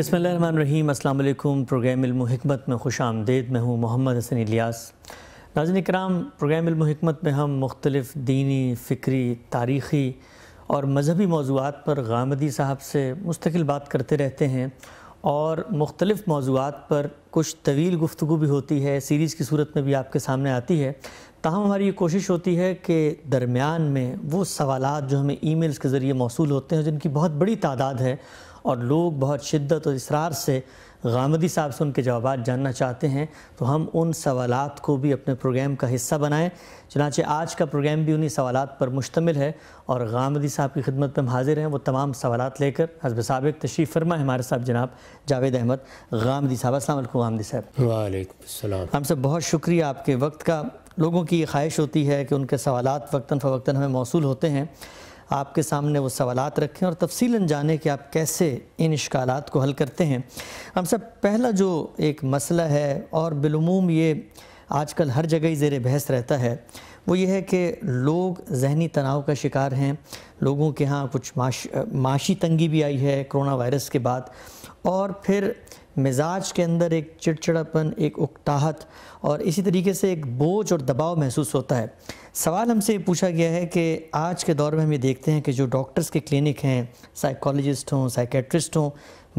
बसमीम अल्लाम प्रोग्राम में खुश आमदेद मैं हूँ मोहम्मद हसन इलियास नाजन कराम प्रोग्राम में हम मुख्तलिफ़ दीनी फ़िक्री तारीख़ी और मजहबी मौजूद पर गामदी साहब से मुस्तकिल बात करते रहते हैं और मुख्तलिफ़ मौजूद पर कुछ तवील गुफ्तु भी होती है सीरीज़ की सूरत में भी आपके सामने आती है तहम हमारी ये कोशिश होती है कि दरमियान में वो सवाल जो हमें ई मेल्स के ज़रिए मौसू होते हैं जिनकी बहुत बड़ी तादाद है और लोग बहुत शिद्दत और इसरार से गामदी साहब से उनके जवाब जानना चाहते हैं तो हम उन सवाल को भी अपने प्रोग्राम का हिस्सा बनाएं चनाचे आज का प्रोग्राम भी उन्हीं सवाल पर मुश्तमिल है और गामदी साहब की खिदमत में हम हाजिर हैं वो तमाम सवाल लेकर हजब सबक तशीफ़ फरमा हमारे साहब जनाब जावेद अहमद गामदी साहब असल गामदी साहब वालेकाम हम सब बहुत शुक्रिया आपके वक्त का लोगों की ये ख्वाहिश होती है कि उनके सवाल वक्ता फ़वक्ता हमें मौसू होते हैं आपके सामने वो सवालत रखें और तफसीला जाने कि आप कैसे इन इश्काल को हल करते हैं हम सब पहला जो एक मसला है और बिलूम ये आजकल हर जगह ही जेर बहस रहता है वो ये है कि लोग जहनी तनाव का शिकार हैं लोगों के यहाँ कुछ माश माशी तंगी भी आई है कोरोना वायरस के बाद और फिर मिजाज के अंदर एक चिड़चिड़ापन एक उकताहट और इसी तरीके से एक बोझ और दबाव महसूस होता है सवाल हमसे पूछा गया है कि आज के दौर में हम ये देखते हैं कि जो डॉक्टर्स के क्लिनिक हैं साइकोलॉजिस्ट हों साइकेट्रिस्ट हों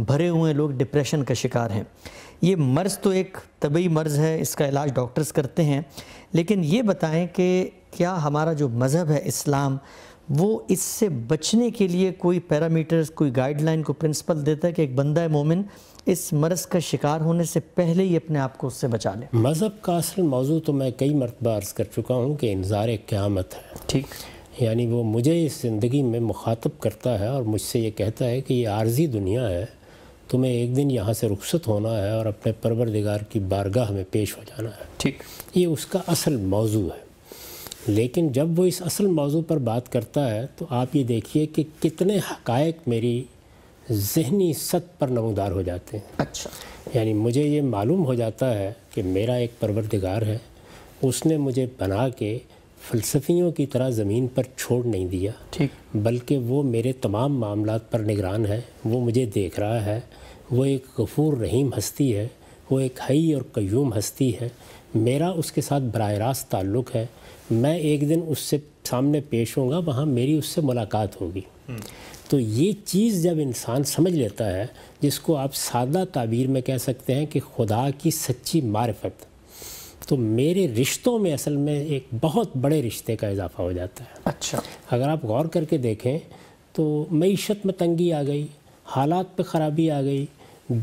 भरे हुए लोग डिप्रेशन का शिकार हैं ये मर्ज़ तो एक तबी मर्ज़ है इसका इलाज डॉक्टर्स करते हैं लेकिन ये बताएं कि क्या हमारा जो मज़हब है इस्लाम वो इससे बचने के लिए कोई पैरामीटर्स कोई गाइडलाइन को प्रिंसिपल देता है कि एक बंदा मोमिन इस मरस का शिकार होने से पहले ही अपने आप को उससे बचा लें मज़हब का असल मौजू तो मैं कई मरतबा अर्ज़ कर चुका हूँ कि इंतज़ार क़्यामत है ठीक यानी वो मुझे इस ज़िंदगी में मुखातब करता है और मुझसे ये कहता है कि ये आर्जी दुनिया है तुम्हें एक दिन यहाँ से रुखसत होना है और अपने परवरदिगार की बारगाह में पेश हो जाना है ठीक ये उसका असल मौजू है लेकिन जब वो इस असल मौजू पर बात करता है तो आप ये देखिए कि कितने हकायक मेरी जहनी सत पर नमोदार हो जाते हैं अच्छा यानी मुझे ये मालूम हो जाता है कि मेरा एक परवरदिगार है उसने मुझे बना के फ़लसफ़ियों की तरह ज़मीन पर छोड़ नहीं दिया ठीक बल्कि वो मेरे तमाम मामला पर निगरान है वो मुझे देख रहा है वो एक गफूर रहीम हस्ती है वो एक हई और क्यूम हस्ती है मेरा उसके साथ बर रास्त ताल्लुक़ है मैं एक दिन उससे सामने पेश होऊंगा वहाँ मेरी उससे मुलाकात होगी हम्म। तो ये चीज़ जब इंसान समझ लेता है जिसको आप सादा ताबीर में कह सकते हैं कि खुदा की सच्ची मारफत तो मेरे रिश्तों में असल में एक बहुत बड़े रिश्ते का इजाफा हो जाता है अच्छा अगर आप गौर करके देखें तो मीशत में तंगी आ गई हालात पे ख़राबी आ गई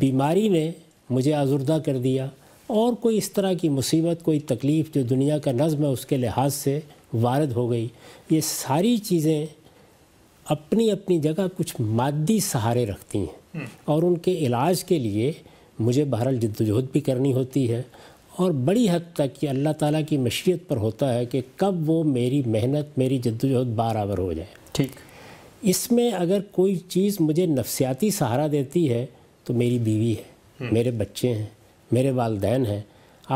बीमारी ने मुझे आजुर्दा कर दिया और कोई इस तरह की मुसीबत कोई तकलीफ़ जो दुनिया का नज़म है उसके लिहाज से वारद हो गई ये सारी चीज़ें अपनी अपनी जगह कुछ मादी सहारे रखती हैं हम्म। और उनके इलाज के लिए मुझे बहरहाल जद्दोजहद भी करनी होती है और बड़ी हद तक ये अल्लाह ताला की मशीयत पर होता है कि कब वो मेरी मेहनत मेरी जद्दोजहद बराबर हो जाए ठीक इसमें अगर कोई चीज़ मुझे नफसियाती सहारा देती है तो मेरी बीवी है हम्म। मेरे बच्चे हैं मेरे वालदेन हैं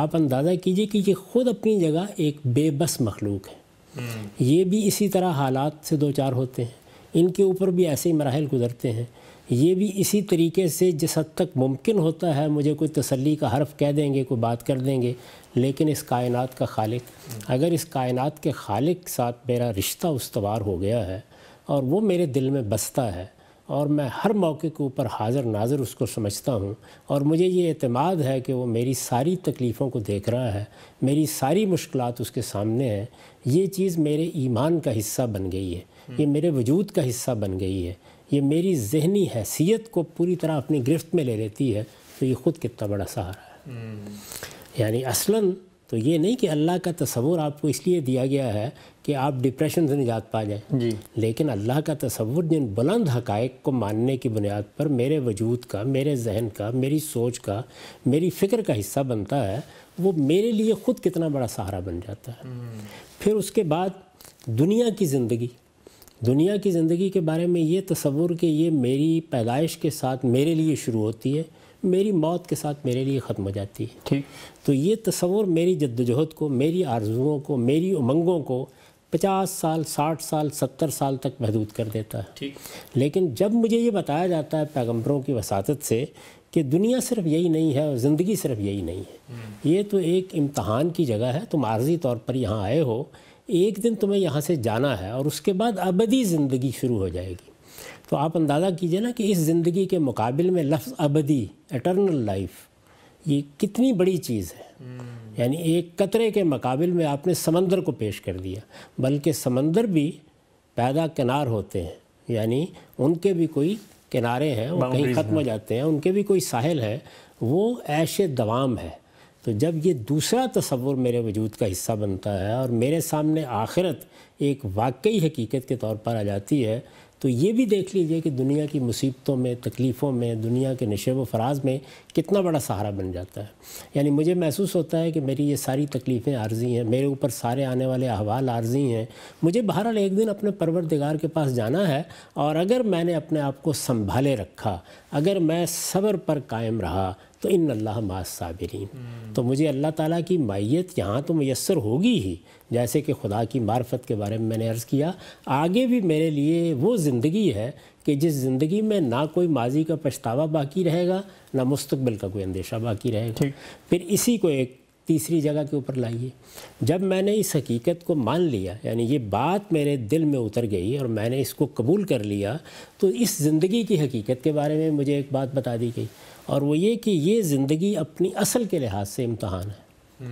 आप अंदाज़ा कीजिए कि ये ख़ुद अपनी जगह एक बेबस मखलूक है हम्म। ये भी इसी तरह हालात से दो चार होते हैं इनके ऊपर भी ऐसे ही मराहल गुजरते हैं ये भी इसी तरीके से जिस हद तक मुमकिन होता है मुझे कोई तसल्ली का हर्फ कह देंगे कोई बात कर देंगे लेकिन इस कायनात का खालिक अगर इस कायनात के खालिक साथ मेरा रिश्ता उसवार हो गया है और वो मेरे दिल में बसता है और मैं हर मौके के ऊपर हाजिर नाजर उसको समझता हूँ और मुझे ये अतमाद है कि वो मेरी सारी तकलीफ़ों को देख रहा है मेरी सारी मुश्किल उसके सामने हैं ये चीज़ मेरे ईमान का हिस्सा बन गई है ये मेरे वजूद का हिस्सा बन गई है ये मेरी जहनी हैसियत को पूरी तरह अपनी गिरफ्त में ले लेती है तो ये ख़ुद कितना बड़ा सहारा है हम्म। यानी असला तो ये नहीं कि अल्लाह का तस्वुर आपको इसलिए दिया गया है कि आप डिप्रेशन से निजात पा जाए जी लेकिन अल्लाह का तस्वुर जिन बुलंद हकायक को मानने की बुनियाद पर मेरे वजूद का मेरे जहन का मेरी सोच का मेरी फ़िक्र का हिस्सा बनता है वो मेरे लिए ख़ुद कितना बड़ा सहारा बन जाता है हम्म। फिर उसके बाद दुनिया की ज़िंदगी दुनिया की ज़िंदगी के बारे में ये तस्वुर कि ये मेरी पैदाइश के साथ मेरे लिए शुरू होती है मेरी मौत के साथ मेरे लिए ख़त्म हो जाती है ठीक तो ये तस्वुर मेरी जद्दोजहद को मेरी आरजुओं को मेरी उमंगों को पचास साल साठ साल सत्तर साल तक महदूद कर देता है ठीक लेकिन जब मुझे ये बताया जाता है पैगम्बरों की वसात से कि दुनिया सिर्फ यही नहीं है और ज़िंदगी सिर्फ यही नहीं है हम्म। ये तो एक इम्तहान की जगह है तुम आर्जी तौर पर यहाँ आए हो एक दिन तुम्हें यहाँ से जाना है और उसके बाद अबदी ज़िंदगी शुरू हो जाएगी तो आप अंदाज़ा कीजिए ना कि इस ज़िंदगी के मुकाबले में लफ्ज़ अबदी एटर्नल लाइफ ये कितनी बड़ी चीज़ है हम्म। यानी एक कतरे के मुकाबले में आपने समंदर को पेश कर दिया बल्कि समंदर भी पैदा किनार होते हैं यानी उनके भी कोई किनारे हैं वो कहीं ख़त्म हो जाते हैं उनके भी कोई साहिल है वो ऐश दवाम है तो जब ये दूसरा तस्वुर मेरे वजूद का हिस्सा बनता है और मेरे सामने आखिरत एक वाकई हकीकत के तौर पर आ जाती है तो ये भी देख लीजिए कि दुनिया की मुसीबतों में तकलीफ़ों में दुनिया के नशे व फराज में कितना बड़ा सहारा बन जाता है यानी मुझे महसूस होता है कि मेरी ये सारी तकलीफ़ें आर्जी हैं मेरे ऊपर सारे आने वाले अहवाल आर्जी हैं मुझे बहरहाल एक दिन अपने परवरदिगार के पास जाना है और अगर मैंने अपने आप को संभाले रखा अगर मैं सब्र पर कायम रहा तो इन अल्लाह मासाबरीन हम्म। तो मुझे अल्लाह ताला की माइत यहाँ तो मैसर होगी ही जैसे कि खुदा की मार्फत के बारे में मैंने अर्ज़ किया आगे भी मेरे लिए वो ज़िंदगी है कि जिस ज़िंदगी में ना कोई माजी का पछतावा बाकी रहेगा ना मुस्तबिल का कोई अंदेशा बाकी रहेगा फिर इसी को एक तीसरी जगह के ऊपर लाइए जब मैंने इस हकीकत को मान लिया यानी ये बात मेरे दिल में उतर गई और मैंने इसको कबूल कर लिया तो इस ज़िंदगी की हकीकत के बारे में मुझे एक बात बता दी गई और वो ये कि ये ज़िंदगी अपनी असल के लिहाज से इम्तहान है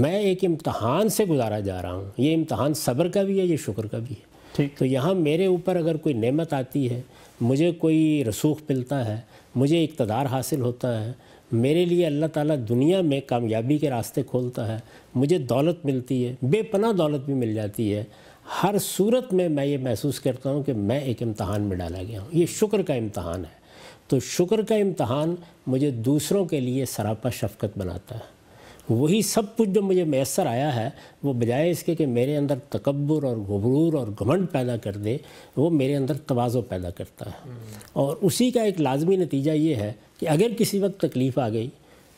मैं एक इम्तहान से गुजारा जा रहा हूँ ये इम्तहान सब्र का भी है ये शुक्र का भी है ठीक तो यहाँ मेरे ऊपर अगर कोई नेमत आती है मुझे कोई रसूख मिलता है मुझे इकतदार हासिल होता है मेरे लिए अल्लाह ताला दुनिया में कामयाबी के रास्ते खोलता है मुझे दौलत मिलती है बेपना दौलत भी मिल जाती है हर सूरत में मैं ये महसूस करता हूँ कि मैं एक इम्तहान में डाला गया हूँ ये शुक्र का इम्तहान है तो शुक्र का इम्तहान मुझे दूसरों के लिए सरापा शफकत बनाता है वही सब कुछ जो मुझे मैसर आया है वो बजाय इसके कि मेरे अंदर तकबर और गबरूर और घमंड पैदा कर दे वो मेरे अंदर तोज़ो पैदा करता है और उसी का एक लाजमी नतीजा ये है कि अगर किसी वक्त तकलीफ़ आ गई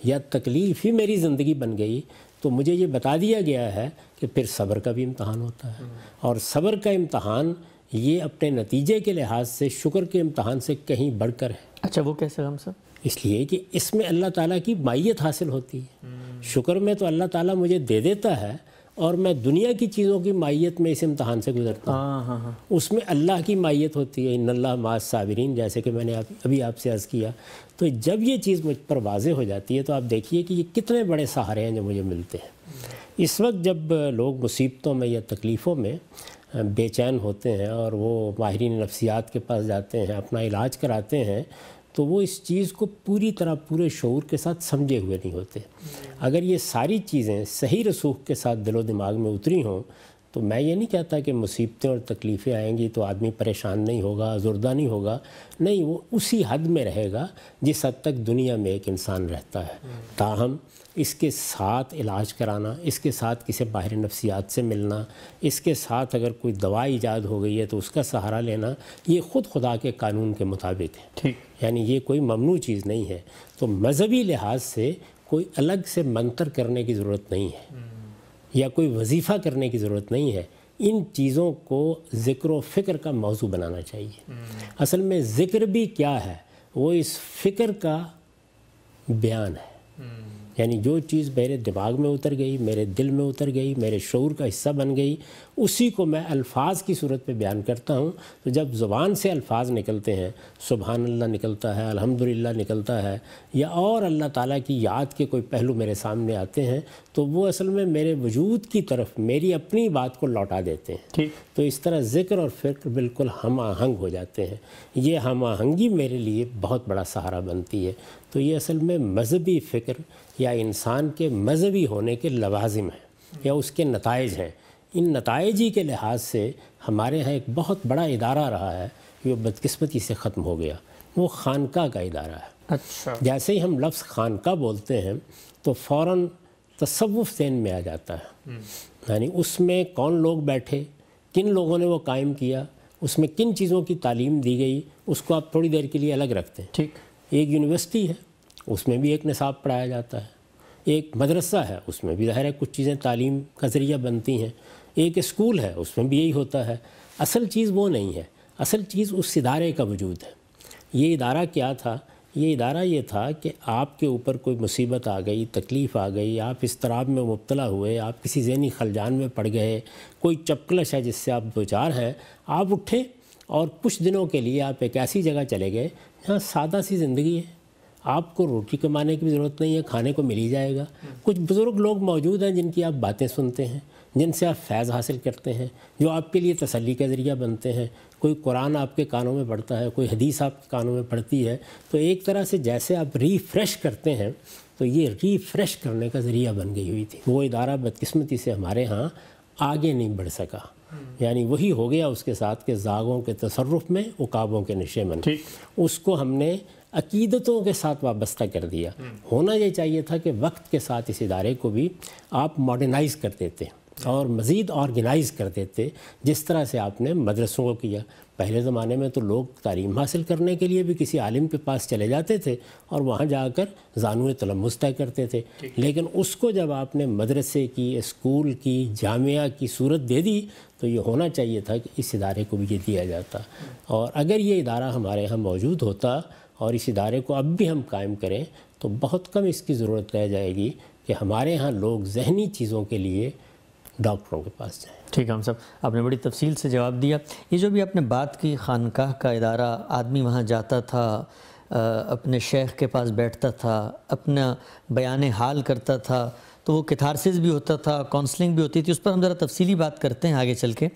या तकलीफ़ ही मेरी ज़िंदगी बन गई तो मुझे ये बता दिया गया है कि फिर सब्र का भी इम्तहान होता है और सब्र का इम्तहान ये अपने नतीजे के लिहाज से शुक्र के इम्तहान से कहीं बढ़कर है अच्छा वो कैसे गम सर इसलिए कि इसमें अल्लाह ताला की माइत हासिल होती है शुक्र में तो अल्लाह ताला मुझे दे देता है और मैं दुनिया की चीज़ों की माइत में इस इम्तहान से गुजरता हूँ हाँ, हाँ।, हाँ। उसमें अल्लाह की माइत होती है इन्ला माज साबरीन जैसे कि मैंने आप, अभी आपसे अर्ज़ किया तो जब ये चीज़ मुझ पर वाज हो जाती है तो आप देखिए कि ये कितने बड़े सहारे हैं जो मुझे मिलते हैं इस वक्त जब लोग मुसीबतों में या तकलीफ़ों में बेचैन होते हैं और वो माहरीन नफसियात के पास जाते हैं अपना इलाज कराते हैं तो वो इस चीज़ को पूरी तरह पूरे शौर के साथ समझे हुए नहीं होते अगर ये सारी चीज़ें सही रसूख के साथ दिलो दिमाग में उतरी हों तो मैं ये नहीं कहता कि मुसीबतें और तकलीफ़ें आएंगी तो आदमी परेशान नहीं होगा जुर्दा नहीं होगा नहीं वो उसी हद में रहेगा जिस हद तक दुनिया में एक इंसान रहता है ताहम इसके साथ इलाज कराना इसके साथ किसी बाहर नफसियात से मिलना इसके साथ अगर कोई दवा ईजाद हो गई है तो उसका सहारा लेना ये ख़ुद खुदा के कानून के मुताबिक है ठीक यानी ये कोई ममनू चीज़ नहीं है तो मजहबी लिहाज से कोई अलग से मंतर करने की ज़रूरत नहीं है हम्म। या कोई वजीफ़ा करने की ज़रूरत नहीं है इन चीज़ों को ज़िक्र फ़िक्र का मौजू बनाना चाहिए हम्म। असल में ज़िक्र भी क्या है वो इस फ़िक्र का बयान है हम्म। यानी जो चीज़ मेरे दिमाग में उतर गई मेरे दिल में उतर गई मेरे शौर का हिस्सा बन गई उसी को मैं अल्फाज की सूरत पर बयान करता हूँ तो जब ज़ुबान से अल्फाज निकलते हैं सुबहान अल्लाह निकलता है अल्हम्दुलिल्लाह निकलता है या और अल्लाह ताला की याद के कोई पहलू मेरे सामने आते हैं तो वो असल में मेरे वजूद की तरफ मेरी अपनी बात को लौटा देते हैं ठीक तो इस तरह ज़िक्र और फ़िक्र बिल्कुल हम आहंग हो जाते हैं ये हम आहंगी मेरे लिए बहुत बड़ा सहारा बनती है तो ये असल में मजहबी फ़िक्र या इंसान के मजहबी होने के लवाजिम हैं या उसके नतज हैं इन नतज ही के लिहाज से हमारे यहाँ एक बहुत बड़ा इदारा रहा है जो बदकस्मती से ख़त्म हो गया वो खानका का इदारा है अच्छा जैसे ही हम लफ्ज़ खानका बोलते हैं तो फ़ौर तसवुफ़ सैन में आ जाता है हम्म। यानी उसमें कौन लोग बैठे किन लोगों ने वो कायम किया उसमें किन चीज़ों की तालीम दी गई उसको आप थोड़ी देर के लिए अलग रखते हैं ठीक एक यूनिवर्सिटी है उसमें भी एक निसाब पढ़ाया जाता है एक मदरसा है उसमें भी ज़ाहिर है कुछ चीज़ें तालीम का ज़रिया बनती हैं एक स्कूल है उसमें भी यही होता है असल चीज़ वो नहीं है असल चीज़ उस इदारे का वजूद है ये इदारा क्या था ये इदारा ये था कि आपके ऊपर कोई मुसीबत आ गई तकलीफ़ आ गई आप इस तराब में मुबतला हुए आप किसी जहनी खलजान में पड़ गए कोई चपकलश है जिससे आप दो चार हैं आप उठे और कुछ दिनों के लिए आप एक ऐसी जगह चले गए जहाँ सादा सी ज़िंदगी है आपको रोटी कमाने की भी ज़रूरत नहीं है खाने को मिल ही जाएगा कुछ बुज़ुर्ग लोग मौजूद हैं जिनकी आप बातें सुनते हैं जिनसे आप फैज़ हासिल करते हैं जो आपके लिए तसली का ज़रिया बनते हैं कोई कुरान आपके कानों में पड़ता है कोई हदीस आपके कानों में पड़ती है तो एक तरह से जैसे आप रीफ्रेश करते हैं तो ये रीफ्रेश करने का ज़रिया बन गई हुई थी वो इदारा बदकस्मती से हमारे यहाँ आगे नहीं बढ़ सका यानी वही हो गया उसके साथ के जागों के तसरफ़ में उकाबों के नशे में उसको हमने अकीदतों के साथ वाबस्ता कर दिया हम्म। होना ये चाहिए था कि वक्त के साथ इस इदारे को भी आप मॉडर्नाइज़ कर देते और मज़ीद ऑर्गेनाइज़ कर देते जिस तरह से आपने मदरसों को किया पहले ज़माने में तो लोग तालीम हासिल करने के लिए भी किसी आलिम के पास चले जाते थे और वहाँ जाकर जानू तलमस तय करते थे लेकिन उसको जब आपने मदरसे की स्कूल की जामिया की सूरत दे दी तो ये होना चाहिए था कि इस इदारे को भी ये दिया जाता हम्म। और अगर ये इदारा हमारे यहाँ मौजूद होता और इस इदारे को अब भी हम कायम करें तो बहुत कम इसकी ज़रूरत रह जाएगी कि हमारे यहाँ लोग जहनी चीज़ों के लिए डॉक्टरों के पास जाएँ ठीक है हम सब आपने बड़ी तफसील से जवाब दिया ये जो भी आपने बात की खानकाह का इदारा आदमी वहाँ जाता था अपने शेख के पास बैठता था अपना बयान हाल करता था तो वो कैथारसिस भी होता था काउंसलिंग भी होती थी उस पर हम ज़रा तफसीली बात करते हैं आगे चल के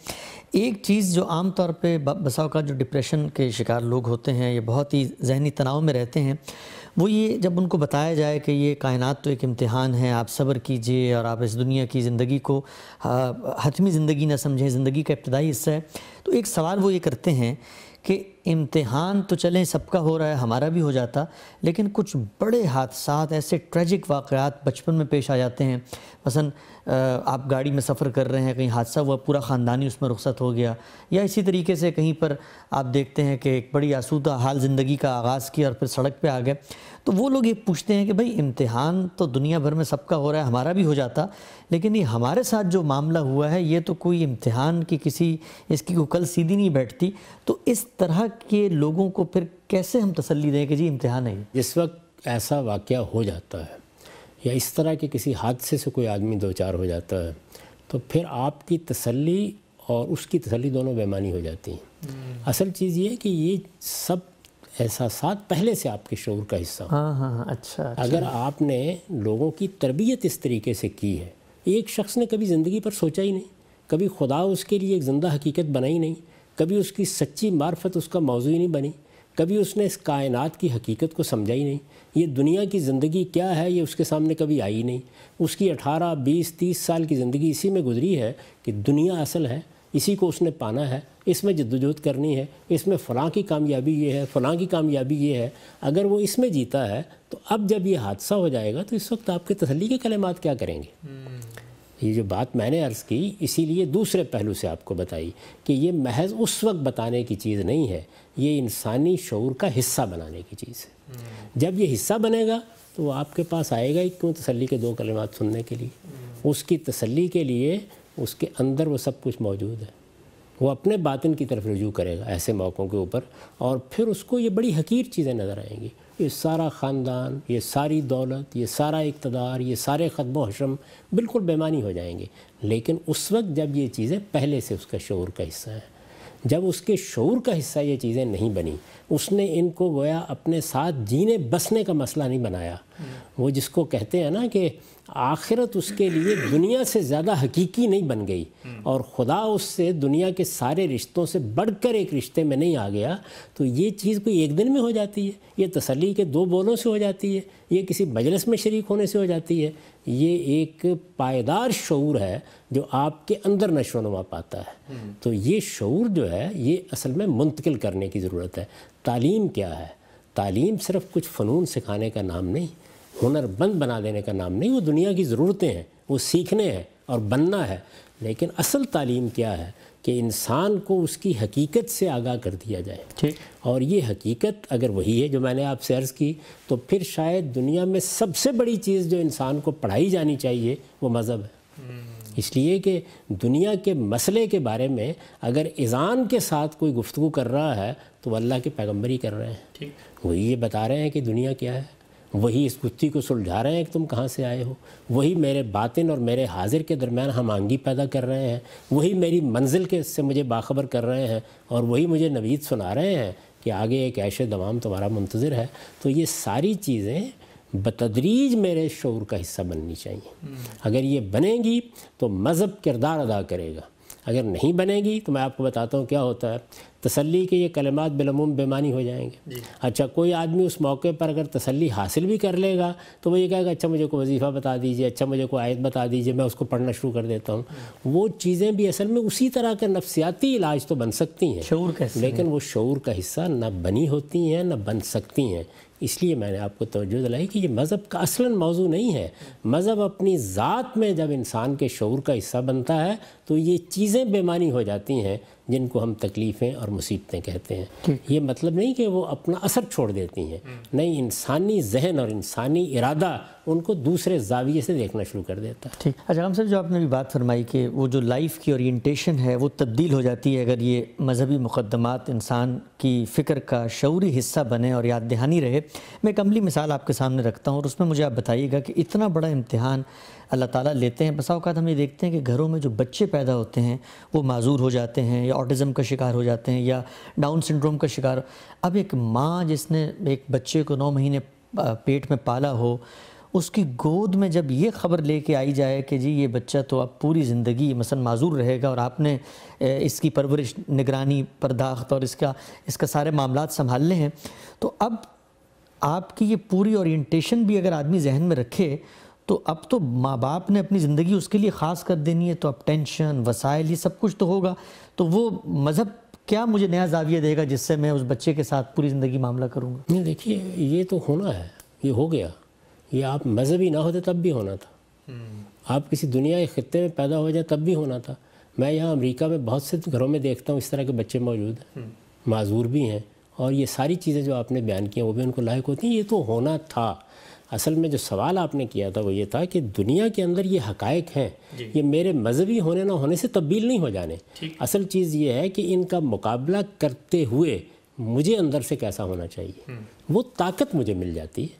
एक चीज़ जो आम तौर पर बसा का जो डिप्रेशन के शिकार लोग होते हैं ये बहुत ही जहनी तनाव में रहते हैं वो ये जब उनको बताया जाए कि ये कायनात तो एक इम्तहान है आप सब्र कीजिए और आप इस दुनिया की ज़िंदगी को हाँ, हतमी ज़िंदगी ना समझें ज़िंदगी का इब्तदाई हिस्सा है तो एक सवाल वो ये करते हैं कि इम्तिहान तो चलें सबका हो रहा है हमारा भी हो जाता लेकिन कुछ बड़े हादसा ऐसे ट्रेजिक वाक़ात बचपन में पेश आ जाते हैं मसन आप गाड़ी में सफ़र कर रहे हैं कहीं हादसा हुआ पूरा ख़ानदानी उसमें रुख्सत हो गया या इसी तरीके से कहीं पर आप देखते हैं कि एक बड़ी आसूदा हाल ज़िंदगी का आगाज़ किया और फिर सड़क पे आ गए तो वो लोग ये पूछते हैं कि भाई इम्तहान तो दुनिया भर में सबका हो रहा है हमारा भी हो जाता लेकिन ये हमारे साथ जो मामला हुआ है ये तो कोई इम्तहान की किसी इसकी को कल सीधी नहीं बैठती तो इस तरह के लोगों को फिर कैसे हम तसली दें कि जी इम्तहान है जिस वक्त ऐसा वाक़ हो जाता है या इस तरह के किसी हादसे से कोई आदमी दो चार हो जाता है तो फिर आपकी तसल्ली और उसकी तसल्ली दोनों बेमानी हो जाती हैं हम्म। असल चीज़ ये कि ये सब एहसास पहले से आपके शोर का हिस्सा हाँ, हाँ हाँ अच्छा, अच्छा अगर आपने लोगों की तरबियत इस तरीके से की है एक शख्स ने कभी ज़िंदगी पर सोचा ही नहीं कभी खुदा उसके लिए एक ज़िंदा हकीकत बनाई नहीं कभी उसकी सच्ची मार्फत उसका मौजू ही नहीं बनी कभी उसने इस कायनात की हकीकत को समझा ही नहीं ये दुनिया की ज़िंदगी क्या है ये उसके सामने कभी आई नहीं उसकी 18, 20, 30 साल की ज़िंदगी इसी में गुजरी है कि दुनिया असल है इसी को उसने पाना है इसमें जद्दोजहद करनी है इसमें फ़लाँ की कामयाबी ये है फ़लाँ की कामयाबी ये है अगर वो इसमें जीता है तो अब जब ये हादसा हो जाएगा तो इस वक्त आपके तसली के कलमात क्या करेंगे हम्म। ये जो बात मैंने अर्ज़ की इसीलिए दूसरे पहलू से आपको बताई कि ये महज उस वक्त बताने की चीज़ नहीं है ये इंसानी शौर का हिस्सा बनाने की चीज़ है जब ये हिस्सा बनेगा तो वो आपके पास आएगा ही क्यों तसली के दो कलमात सुनने के लिए उसकी तसली के लिए उसके अंदर वो सब कुछ मौजूद है वो अपने बातिन की तरफ रजू करेगा ऐसे मौक़ों के ऊपर और फिर उसको ये बड़ी हकीर चीज़ें नज़र आएंगी ये सारा ख़ानदान ये सारी दौलत ये सारा इकतदार ये सारे ख़तम हशम बिल्कुल बेमानी हो जाएंगे लेकिन उस वक्त जब ये चीज़ें पहले से उसका शोर का हिस्सा हैं जब उसके शौर का हिस्सा ये चीज़ें नहीं बनी उसने इनको गोया अपने साथ जीने बसने का मसला नहीं बनाया वो जिसको कहते हैं ना कि आखिरत उसके लिए दुनिया से ज़्यादा हकीकी नहीं बन गई और खुदा उससे दुनिया के सारे रिश्तों से बढ़कर एक रिश्ते में नहीं आ गया तो ये चीज़ कोई एक दिन में हो जाती है ये तसली के दो बोलों से हो जाती है ये किसी मजलस में शरीक होने से हो जाती है ये एक पायदार शूर है जो आपके अंदर नशो नुमा पाता है तो ये शूर जो है ये असल में मुंतकिल करने की ज़रूरत है तालीम क्या है तालीम सिर्फ कुछ फ़नून सिखाने का नाम नहीं हुनरमंद बना देने का नाम नहीं वो दुनिया की ज़रूरतें हैं वो सीखने हैं और बनना है लेकिन असल तालीम क्या है कि इंसान को उसकी हकीकत से आगाह कर दिया जाए ठीक और ये हकीकत अगर वही है जो मैंने आपसे अर्ज़ की तो फिर शायद दुनिया में सबसे बड़ी चीज़ जो इंसान को पढ़ाई जानी चाहिए वो मज़हब है हम्म। इसलिए कि दुनिया के मसले के बारे में अगर इज़ान के साथ कोई गुफ्तु कर रहा है तो अल्लाह के पैगम्बरी कर रहे हैं ठीक ये बता रहे हैं कि दुनिया क्या है वही इस कुश्ती को सुलझा रहे हैं कि तुम कहाँ से आए हो वही मेरे बातिन और मेरे हाजिर के दरमियान हम आंगी पैदा कर रहे हैं वही मेरी मंजिल के इससे मुझे बाखबर कर रहे हैं और वही मुझे नवीद सुना रहे हैं कि आगे एक ऐश दवाम तुम्हारा मंतज़र है तो ये सारी चीज़ें बतदरीज मेरे शोर का हिस्सा बननी चाहिए हम्म। अगर ये बनेगी तो मज़हब किरदार अदा करेगा अगर नहीं बनेगी तो मैं आपको बताता हूँ क्या होता है तसली के ये कलमात बिलमूम बेमानी हो जाएंगे अच्छा कोई आदमी उस मौके पर अगर तसली हासिल भी कर लेगा तो वो ये कहेगा अच्छा मुझे को वजीफ़ा बता दीजिए अच्छा मुझे को आयत बता दीजिए मैं उसको पढ़ना शुरू कर देता हूँ हम्म। वो चीज़ें भी असल में उसी तरह के नफसियाती इलाज तो बन सकती हैं शूर का लेकिन वो शूर का हिस्सा ना बनी होती हैं ना बन सकती हैं इसलिए मैंने आपको तोज्जो दिलाई कि ये मज़हब का असलन मौजू नहीं है मज़हब अपनी ज़ात में जब इंसान के शौर का हिस्सा बनता है तो ये चीज़ें बेमानी हो जाती हैं जिनको हम तकलीफ़ें और मुसीबतें कहते हैं ये मतलब नहीं कि वो अपना असर छोड़ देती हैं हम्म। नहीं इंसानी जहन और इंसानी इरादा उनको दूसरे जाविए से देखना शुरू कर देता है ठीक अच्छा हम सर जो आपने भी बात फरमाई कि वो जो लाइफ की ओरिएंटेशन है वो तब्दील हो जाती है अगर ये मजहबी मुकदमात इंसान की फ़िक्र का शौरी हिस्सा बने और याद दहानी रहे मैं एक अमली मिसाल आपके सामने रखता हूँ और उसमें मुझे आप बताइएगा कि इतना बड़ा इम्तहान अल्लाह ताला लेते हैं बसा अवत हम ये देखते हैं कि घरों में जो बच्चे पैदा होते हैं वो माजूर हो जाते हैं या ऑटिज़म का शिकार हो जाते हैं या डाउन सिंड्रोम का शिकार अब एक माँ जिसने एक बच्चे को नौ महीने पेट में पाला हो उसकी गोद में जब ये खबर लेके आई जाए कि जी ये बच्चा तो अब पूरी ज़िंदगी मसन माजूर रहेगा और आपने इसकी परवरिश निगरानी परदाख्त और इसका इसका सारे मामला संभालने हैं तो अब आपकी ये पूरी ओरिएंटेशन भी अगर आदमी जहन में रखे तो अब तो माँ बाप ने अपनी ज़िंदगी उसके लिए ख़ास कर देनी है तो अब टेंशन वसाइल ये सब कुछ तो होगा तो वो मज़हब क्या मुझे नया जाविया देगा जिससे मैं उस बच्चे के साथ पूरी ज़िंदगी मामला करूँगा नहीं देखिए ये तो होना है ये हो गया ये आप मजहबी ना होते तब भी होना था हम्म। आप किसी दुनिया के ख़त्े में पैदा हो जाए तब भी होना था मैं यहाँ अमरीका में बहुत से घरों में देखता हूँ इस तरह के बच्चे मौजूद हैं हम्म। माजूर भी हैं और ये सारी चीज़ें जो आपने बयान किए हैं वो भी उनको लायक होती हैं ये तो होना था असल में जो सवाल आपने किया था वो ये था कि दुनिया के अंदर ये हकायक हैं ये मेरे मजहबी होने ना होने से तब्दील नहीं हो जाने असल चीज़ ये है कि इनका मुकाबला करते हुए मुझे अंदर से कैसा होना चाहिए हम्म। वो ताकत मुझे मिल जाती है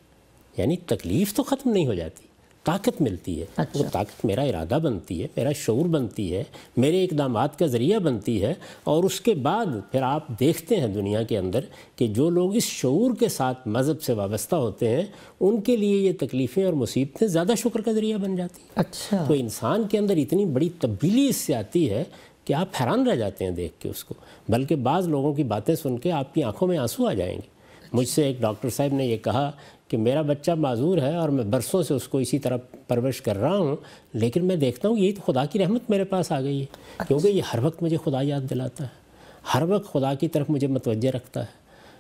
यानी तकलीफ़ तो ख़त्म नहीं हो जाती ताकत मिलती है अच्छा। वो ताकत मेरा इरादा बनती है मेरा शौर बनती है मेरे इकदाम का ज़रिया बनती है और उसके बाद फिर आप देखते हैं दुनिया के अंदर कि जो लोग इस शौर के साथ मज़हब से वाबस्ता होते हैं उनके लिए ये तकलीफ़ें और मुसीबतें ज़्यादा शुक्र का ज़रिया बन जाती हैं अच्छा तो इंसान के अंदर इतनी बड़ी तब्दीली इससे आती है कि आप हैरान रह जाते हैं देख के उसको बल्कि बाज़ लोगों की बातें सुन के आपकी आंखों में आंसू आ जाएंगे मुझसे एक डॉक्टर साहब ने ये कहा कि मेरा बच्चा माजूर है और मैं बरसों से उसको इसी तरह परवरिश कर रहा हूँ लेकिन मैं देखता हूँ यही तो खुदा की रहमत मेरे पास आ गई है अच्छा। क्योंकि ये हर वक्त मुझे खुदा याद दिलाता है हर वक्त खुदा की तरफ मुझे मतवजह रखता है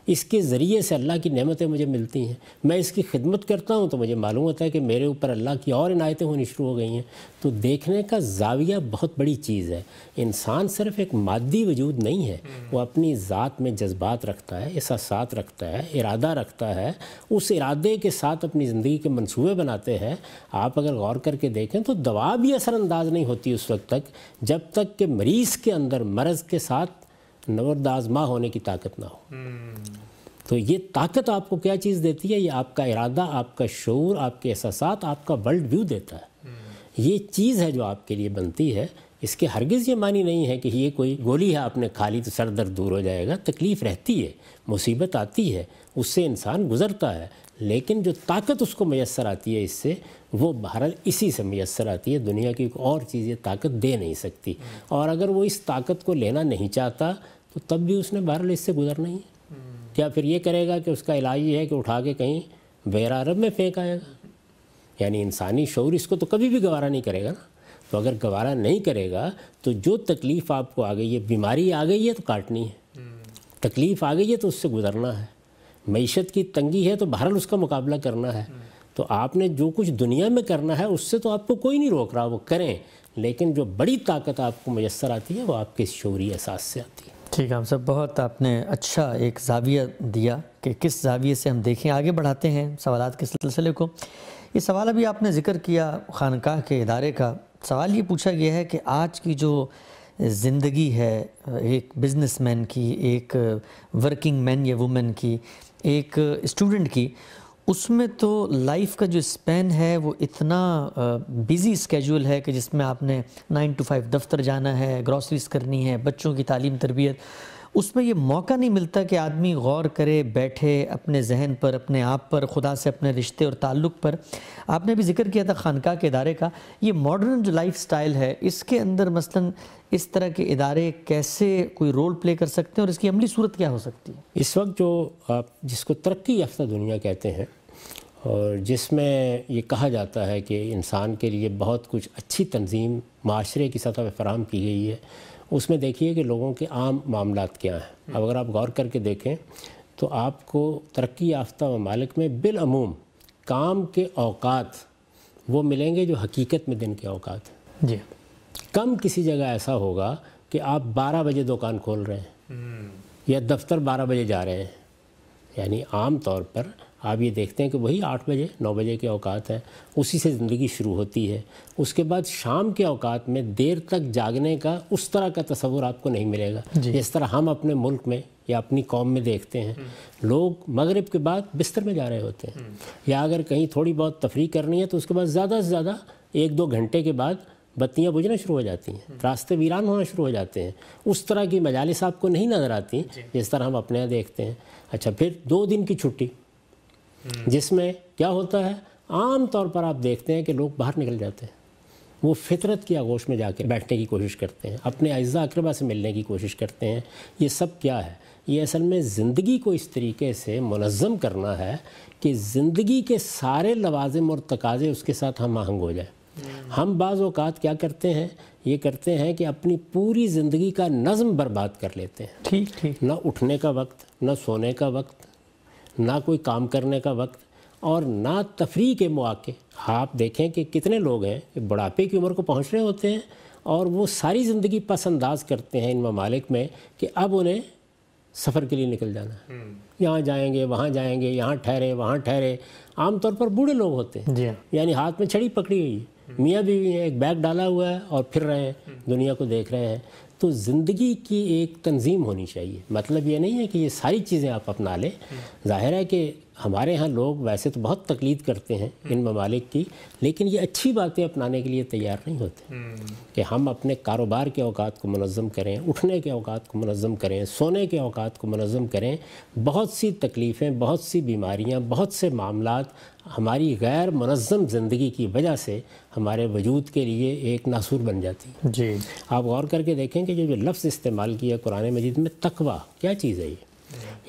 इसके ज़रिए से अल्लाह की नमतें मुझे मिलती हैं मैं इसकी खिदमत करता हूँ तो मुझे मालूम होता है कि मेरे ऊपर अल्लाह की और इनायतें होनी शुरू हो गई हैं तो देखने का जाविया बहुत बड़ी चीज़ है इंसान सिर्फ एक मादी वजूद नहीं है वो अपनी ज़ात में जज्बात रखता है एहसास रखता है इरादा रखता है उस इरादे के साथ अपनी ज़िंदगी के मनसूबे बनाते हैं आप अगर गौर करके देखें तो दवा भी असरानंदाज नहीं होती उस वक्त तक जब तक कि मरीज़ के अंदर मर्ज़ के साथ नवरदास माँ होने की ताकत ना हो हम्म। तो ये ताकत आपको क्या चीज़ देती है ये आपका इरादा आपका शूर आपके एहसास आपका वर्ल्ड व्यू देता है हम्म। ये चीज़ है जो आपके लिए बनती है इसके हरगिज़ ये मानी नहीं है कि ये कोई गोली है आपने खा ली तो सर दर्द दूर हो जाएगा तकलीफ़ रहती है मुसीबत आती है उससे इंसान गुज़रता है लेकिन जो ताकत उसको मैसर आती है इससे वो भारत इसी से मैसर आती है दुनिया की और चीज़ ये ताकत दे नहीं सकती हम्म। और अगर वो इस ताकत को लेना नहीं चाहता तो तब भी उसने बहरहाल इससे गुजरना ही है या फिर ये करेगा कि उसका इलाज ये है कि उठा के कहीं बैर अरब में फेंक आएगा यानी इंसानी शौर इसको तो कभी भी गवारा नहीं करेगा ना तो अगर गवारा नहीं करेगा तो जो तकलीफ़ आपको आ गई है बीमारी आ गई है तो काटनी है तकलीफ़ आ गई है तो उससे गुजरना है मीशत की तंगी है तो बहरहाल उसका मुकाबला करना है तो आपने जो कुछ दुनिया में करना है उससे तो आपको कोई नहीं रोक रहा वो करें लेकिन जो बड़ी ताकत आपको मैसर आती है वो आपके शौरी एहसास से आती है ठीक है हम सब बहुत आपने अच्छा एक जाविया दिया कि किस जाविये से हम देखें आगे बढ़ाते हैं सवाल के सिलसिले को ये सवाल अभी आपने ज़िक्र किया खानकाह के इदारे का सवाल ये पूछा गया है कि आज की जो ज़िंदगी है एक बिजनेसमैन की एक वर्किंग मैन या वुमेन की एक स्टूडेंट की उसमें तो लाइफ का जो स्पेन है वो इतना बिज़ी स्केजूल है कि जिसमें आपने नाइन टू फाइव दफ्तर जाना है ग्रॉसरीज करनी है बच्चों की तालीम तरबियत उसमें ये मौका नहीं मिलता कि आदमी गौर करे बैठे अपने जहन पर अपने आप पर खुदा से अपने रिश्ते और ताल्लुक़ पर आपने भी जिक्र किया था खानका के इदारे का ये मॉडर्न जो लाइफ स्टाइल है इसके अंदर मसलन इस तरह के इदारे कैसे कोई रोल प्ले कर सकते हैं और इसकी अमली सूरत क्या हो सकती है इस वक्त जो आप जिसको तरक्की याफ्ता दुनिया कहते हैं और जिसमें ये कहा जाता है कि इंसान के लिए बहुत कुछ अच्छी तंजीम माशरे की सतह पर फराम की गई है उसमें देखिए कि लोगों के आम मामला क्या हैं अब अगर आप गौर करके देखें तो आपको तरक्की याफ्ता ममालिक में बिलूम काम के अवकात वो मिलेंगे जो हकीकत में दिन के अवकात जी कम किसी जगह ऐसा होगा कि आप 12 बजे दुकान खोल रहे हैं हम्म। या दफ्तर 12 बजे जा रहे हैं यानी आम तौर पर आप ये देखते हैं कि वही आठ बजे नौ बजे के अवकात है उसी से ज़िंदगी शुरू होती है उसके बाद शाम के अवकात में देर तक जागने का उस तरह का तस्वुर आपको नहीं मिलेगा जिस तरह हम अपने मुल्क में या अपनी कौम में देखते हैं हम्म। लोग मगरब के बाद बिस्तर में जा रहे होते हैं हम्म। या अगर कहीं थोड़ी बहुत तफरी करनी है तो उसके बाद ज़्यादा से ज़्यादा एक दो घंटे के बाद बत्तियाँ बुझना शुरू हो जाती हैं हम्म। रास्ते वीरान होना शुरू हो जाते हैं उस तरह की मजालस आपको नहीं नज़र आती जिस तरह हम अपने यहाँ देखते हैं अच्छा फिर दो दिन की छुट्टी जिसमें क्या होता है आम तौर पर आप देखते हैं कि लोग बाहर निकल जाते हैं वो फितरत की आगोश में जाके बैठने की कोशिश करते हैं अपने अज्जा अकरबा से मिलने की कोशिश करते हैं ये सब क्या है ये असल में ज़िंदगी को इस तरीके से मनज़म करना है कि ज़िंदगी के सारे लवाजम और तकाजे उसके साथ हम आहंग हो जाए हम बाज़ क्या करते हैं ये करते हैं कि अपनी पूरी ज़िंदगी का नज़म बर्बाद कर लेते हैं ठीक ठीक ना उठने का वक्त ना सोने का वक्त ना कोई काम करने का वक्त और ना तफरी के मौके आप देखें कि कितने लोग हैं बुढ़ापे की उम्र को पहुँच रहे होते हैं और वो सारी ज़िंदगी पसंदाज करते हैं इन ममालिक में कि अब उन्हें सफ़र के लिए निकल जाना है हम्म। यहाँ जाएंगे वहाँ जाएंगे यहाँ ठहरे वहाँ ठहरे आमतौर पर बूढ़े लोग होते हैं हाँ। यानी हाथ में छड़ी पकड़ी हुई हम्म। मियाँ बीवी हैं एक बैग डाला हुआ है और फिर रहे हैं हम्म। दुनिया को देख रहे हैं तो ज़िंदगी की एक तंजीम होनी चाहिए मतलब ये नहीं है कि ये सारी चीज़ें आप अपना लें जाहिर है कि हमारे यहाँ लोग वैसे तो बहुत तकलीद करते हैं इन ममालिक की लेकिन ये अच्छी बातें अपनाने के लिए तैयार नहीं होते हम्म। कि हम अपने कारोबार के अवकात को मनज़म करें उठने के अवकात को मनज़म करें सोने के अवकात को मनज़म करें बहुत सी तकलीफ़ें बहुत सी बीमारियाँ बहुत से मामला हमारी गैर मनज़म ज़िंदगी की वजह से हमारे वजूद के लिए एक नासूर बन जाती है जी आप गौर करके देखें कि जो जो लफ्ज़ इस्तेमाल किया कुरान मजीद में तकवा क्या चीज़ है ये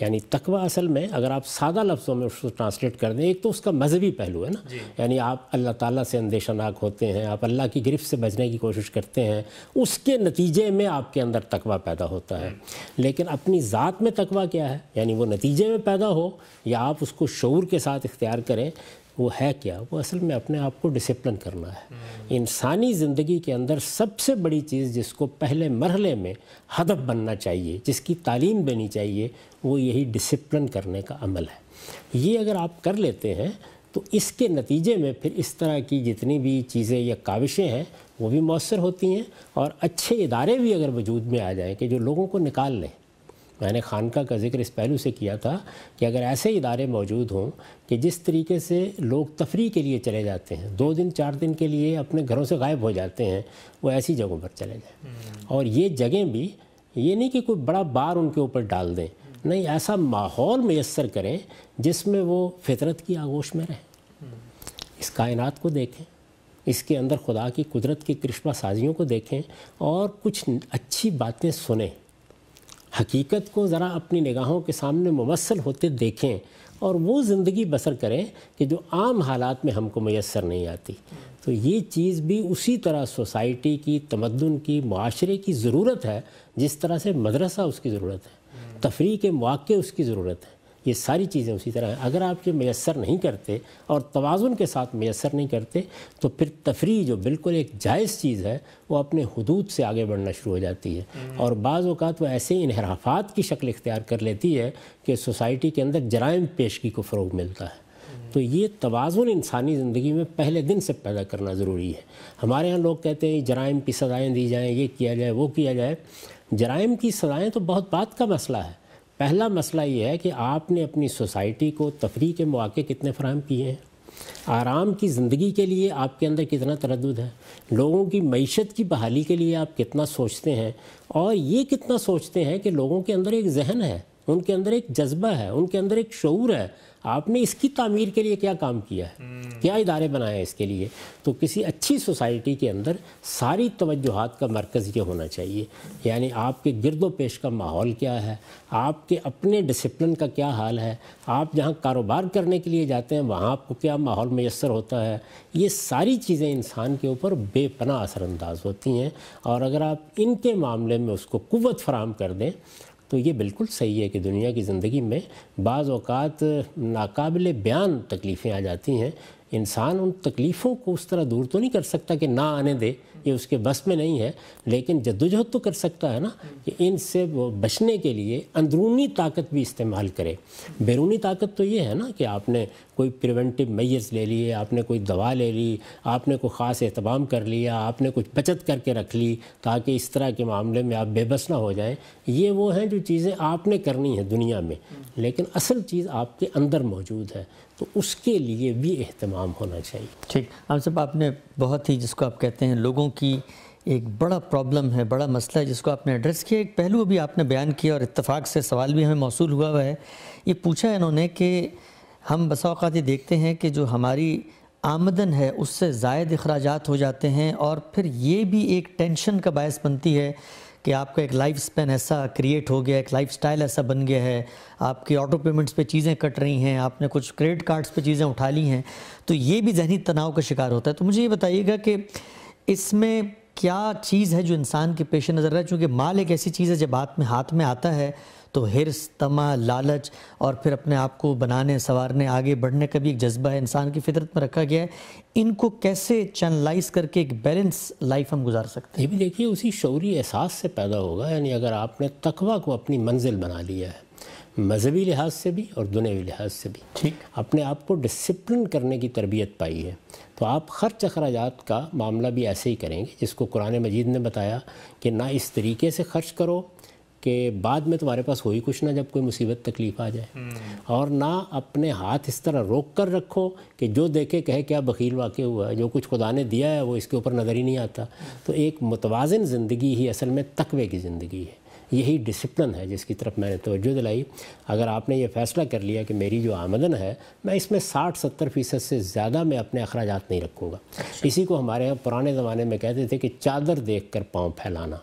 यानी तकवा असल में अगर आप सादा लफ्ज़ों में उसको ट्रांसलेट कर दें एक तो उसका मजहबी पहलू है ना यानी आप अल्लाह ताला से अंदेशा नाक होते हैं आप अल्लाह की गिरफ्त से बचने की कोशिश करते हैं उसके नतीजे में आपके अंदर तकवा पैदा होता है हम्म। लेकिन अपनी ज़ात में तकवा क्या है यानी वो नतीजे में पैदा हो या आप उसको शौर के साथ इख्तियार करें वो है क्या वो असल में अपने आप को डिसिप्लिन करना है हम्म। इंसानी ज़िंदगी के अंदर सबसे बड़ी चीज़ जिसको पहले मरहले में हदफ बनना चाहिए जिसकी तालीम देनी चाहिए वो यही डिसिप्लिन करने का अमल है ये अगर आप कर लेते हैं तो इसके नतीजे में फिर इस तरह की जितनी भी चीज़ें या काविशें हैं वो भी मौसर होती हैं और अच्छे इदारे भी अगर वजूद में आ जाएँ कि जो लोगों को निकाल लें मैंने खानका का जिक्र इस पहलू से किया था कि अगर ऐसे इदारे मौजूद हों कि जिस तरीके से लोग तफरी के लिए चले जाते हैं दो दिन चार दिन के लिए अपने घरों से गायब हो जाते हैं वो ऐसी जगहों पर चले जाएँ हम्म। और ये जगह भी ये नहीं कि कोई बड़ा बार उनके ऊपर डाल दें नहीं ऐसा माहौल मैसर करें जिसमें वो फितरत की आगोश में रहें इस कायनात को देखें इसके अंदर खुदा की कुदरत की कृष्मा साजियों को देखें और कुछ अच्छी बातें सुने हकीकत को ज़रा अपनी निगाहों के सामने मुमसल होते देखें और वो ज़िंदगी बसर करें कि जो आम हालात में हमको मैसर नहीं आती तो ये चीज़ भी उसी तरह सोसाइटी की तमदन की माशरे की ज़रूरत है जिस तरह से मदरसा उसकी ज़रूरत है तफरी के मौक़े उसकी ज़रूरत है ये सारी चीज़ें उसी तरह हैं अगर आप ये मैसर नहीं करते और तोज़ुन के साथ मैसर नहीं करते तो फिर तफरी जो बिल्कुल एक जायज़ चीज़ है वो अपने हदूद से आगे बढ़ना शुरू हो जाती है हम्म। और बाज़ वो ऐसे इनहराफात की शक्ल इख्तियार कर लेती है कि सोसाइटी के अंदर जराइम पेशगी को फ़रोग मिलता है हम्म। तो ये तोज़ुन इंसानी ज़िंदगी में पहले दिन से पैदा करना ज़रूरी है हमारे यहाँ लोग कहते हैं जराइम की सज़ाएँ दी जाएँ ये किया जाए वो किया जाए जराइम की सज़ाएँ तो बहुत बात का मसला है पहला मसला ये है कि आपने अपनी सोसाइटी को तफरी के मौक़े कितने फ्राहम किए हैं आराम की ज़िंदगी के लिए आपके अंदर कितना तरद है लोगों की मीशत की बहाली के लिए आप कितना सोचते हैं और ये कितना सोचते हैं कि लोगों के अंदर एक जहन है उनके अंदर एक जज्बा है उनके अंदर एक शूर है आपने इसकी तामीर के लिए क्या काम किया है हम्म। क्या इदारे बनाए हैं इसके लिए तो किसी अच्छी सोसाइटी के अंदर सारी तोजहत का मरकज़ ये होना चाहिए यानी आपके गिरदो पेश का माहौल क्या है आपके अपने डिसिप्लिन का क्या हाल है आप जहाँ कारोबार करने के लिए जाते हैं वहाँ आपको क्या माहौल मैसर होता है ये सारी चीज़ें इंसान के ऊपर बेपना असरानंदाज होती हैं और अगर आप इनके मामले में उसको कुत फराम कर दें तो ये बिल्कुल सही है कि दुनिया की ज़िंदगी में बाज़ अवकात नाकबिल बयान तकलीफ़ें आ जाती हैं इंसान उन तकलीफ़ों को उस तरह दूर तो नहीं कर सकता कि ना आने दे कि उसके बस में नहीं है लेकिन जद्दोजहद तो कर सकता है ना कि इनसे बचने के लिए अंदरूनी ताकत भी इस्तेमाल करे बैरूनी ताकत तो ये है ना कि आपने कोई प्रिवेंटिव मैज़ ले लिए आपने कोई दवा ले ली आपने कोई ख़ास अहतमाम कर लिया आपने कुछ बचत करके रख ली ताकि इस तरह के मामले में आप बेबस ना हो जाएं ये वो हैं जो चीज़ें आपने करनी है दुनिया में लेकिन असल चीज़ आपके अंदर मौजूद है तो उसके लिए भी अहतमाम होना चाहिए ठीक हम सब आपने बहुत ही जिसको आप कहते हैं लोगों की एक बड़ा प्रॉब्लम है बड़ा मसला है जिसको आपने एड्रेस किया एक पहलू भी आपने बयान किया और इतफाक़ से सवाल भी हमें मौसू हुआ हुआ है ये पूछा है इन्होंने कि हम बसाओत ये देखते हैं कि जो हमारी आमदन है उससे जायद अखराज हो जाते हैं और फिर ये भी एक टेंशन का बायस बनती है कि आपका एक लाइफ स्पेन ऐसा क्रिएट हो गया एक लाइफ स्टाइल ऐसा बन गया है आपकी ऑटो पेमेंट्स पे चीज़ें कट रही हैं आपने कुछ क्रेडिट कार्ड्स पे चीज़ें उठा ली हैं तो ये भी जहनी तनाव का शिकार होता है तो मुझे ये बताइएगा कि इसमें क्या चीज़ है जो इंसान के पेश नज़र रहा है चूँकि माल एक ऐसी चीज़ है जब हाथ में हाथ में आता है तो हिरस तमा लालच और फिर अपने आप को बनाने संवारने आगे बढ़ने का भी एक जज्बा है इंसान की फितरत में रखा गया है इनको कैसे चैनलाइज करके एक बैलेंस लाइफ हम गुजार सकते हैं ये भी देखिए उसी शौरी एहसास से पैदा होगा यानी अगर आपने तकवा को अपनी मंजिल बना लिया है मजहबी लिहाज से भी और दुनियावी लिहाज से भी ठीक अपने आप को डिसिप्लिन करने की तरबियत पाई है तो आप खर्च अखराज का मामला भी ऐसे ही करेंगे जिसको कुरान मजीद ने बताया कि ना इस तरीके से खर्च करो कि बाद में तुम्हारे पास हो ही कुछ ना जब कोई मुसीबत तकलीफ़ आ जाए हम्म। और ना अपने हाथ इस तरह रोक कर रखो कि जो देखे कहे क्या बकील वाक़ हुआ है जो कुछ खुदा ने दिया है वो इसके ऊपर नज़र ही नहीं आता तो एक मुतवाजन ज़िंदगी ही असल में तकवे की ज़िंदगी है यही डिसिप्लिन है जिसकी तरफ मैंने तोज्जो दिलाई अगर आपने ये फ़ैसला कर लिया कि मेरी जो आमदन है मैं इसमें साठ सत्तर फ़ीसद से ज़्यादा मैं अपने अखराज नहीं रखूँगा अच्छा। इसी को हमारे यहाँ पुराने ज़माने में कहते थे कि चादर देख कर पाँव फैलाना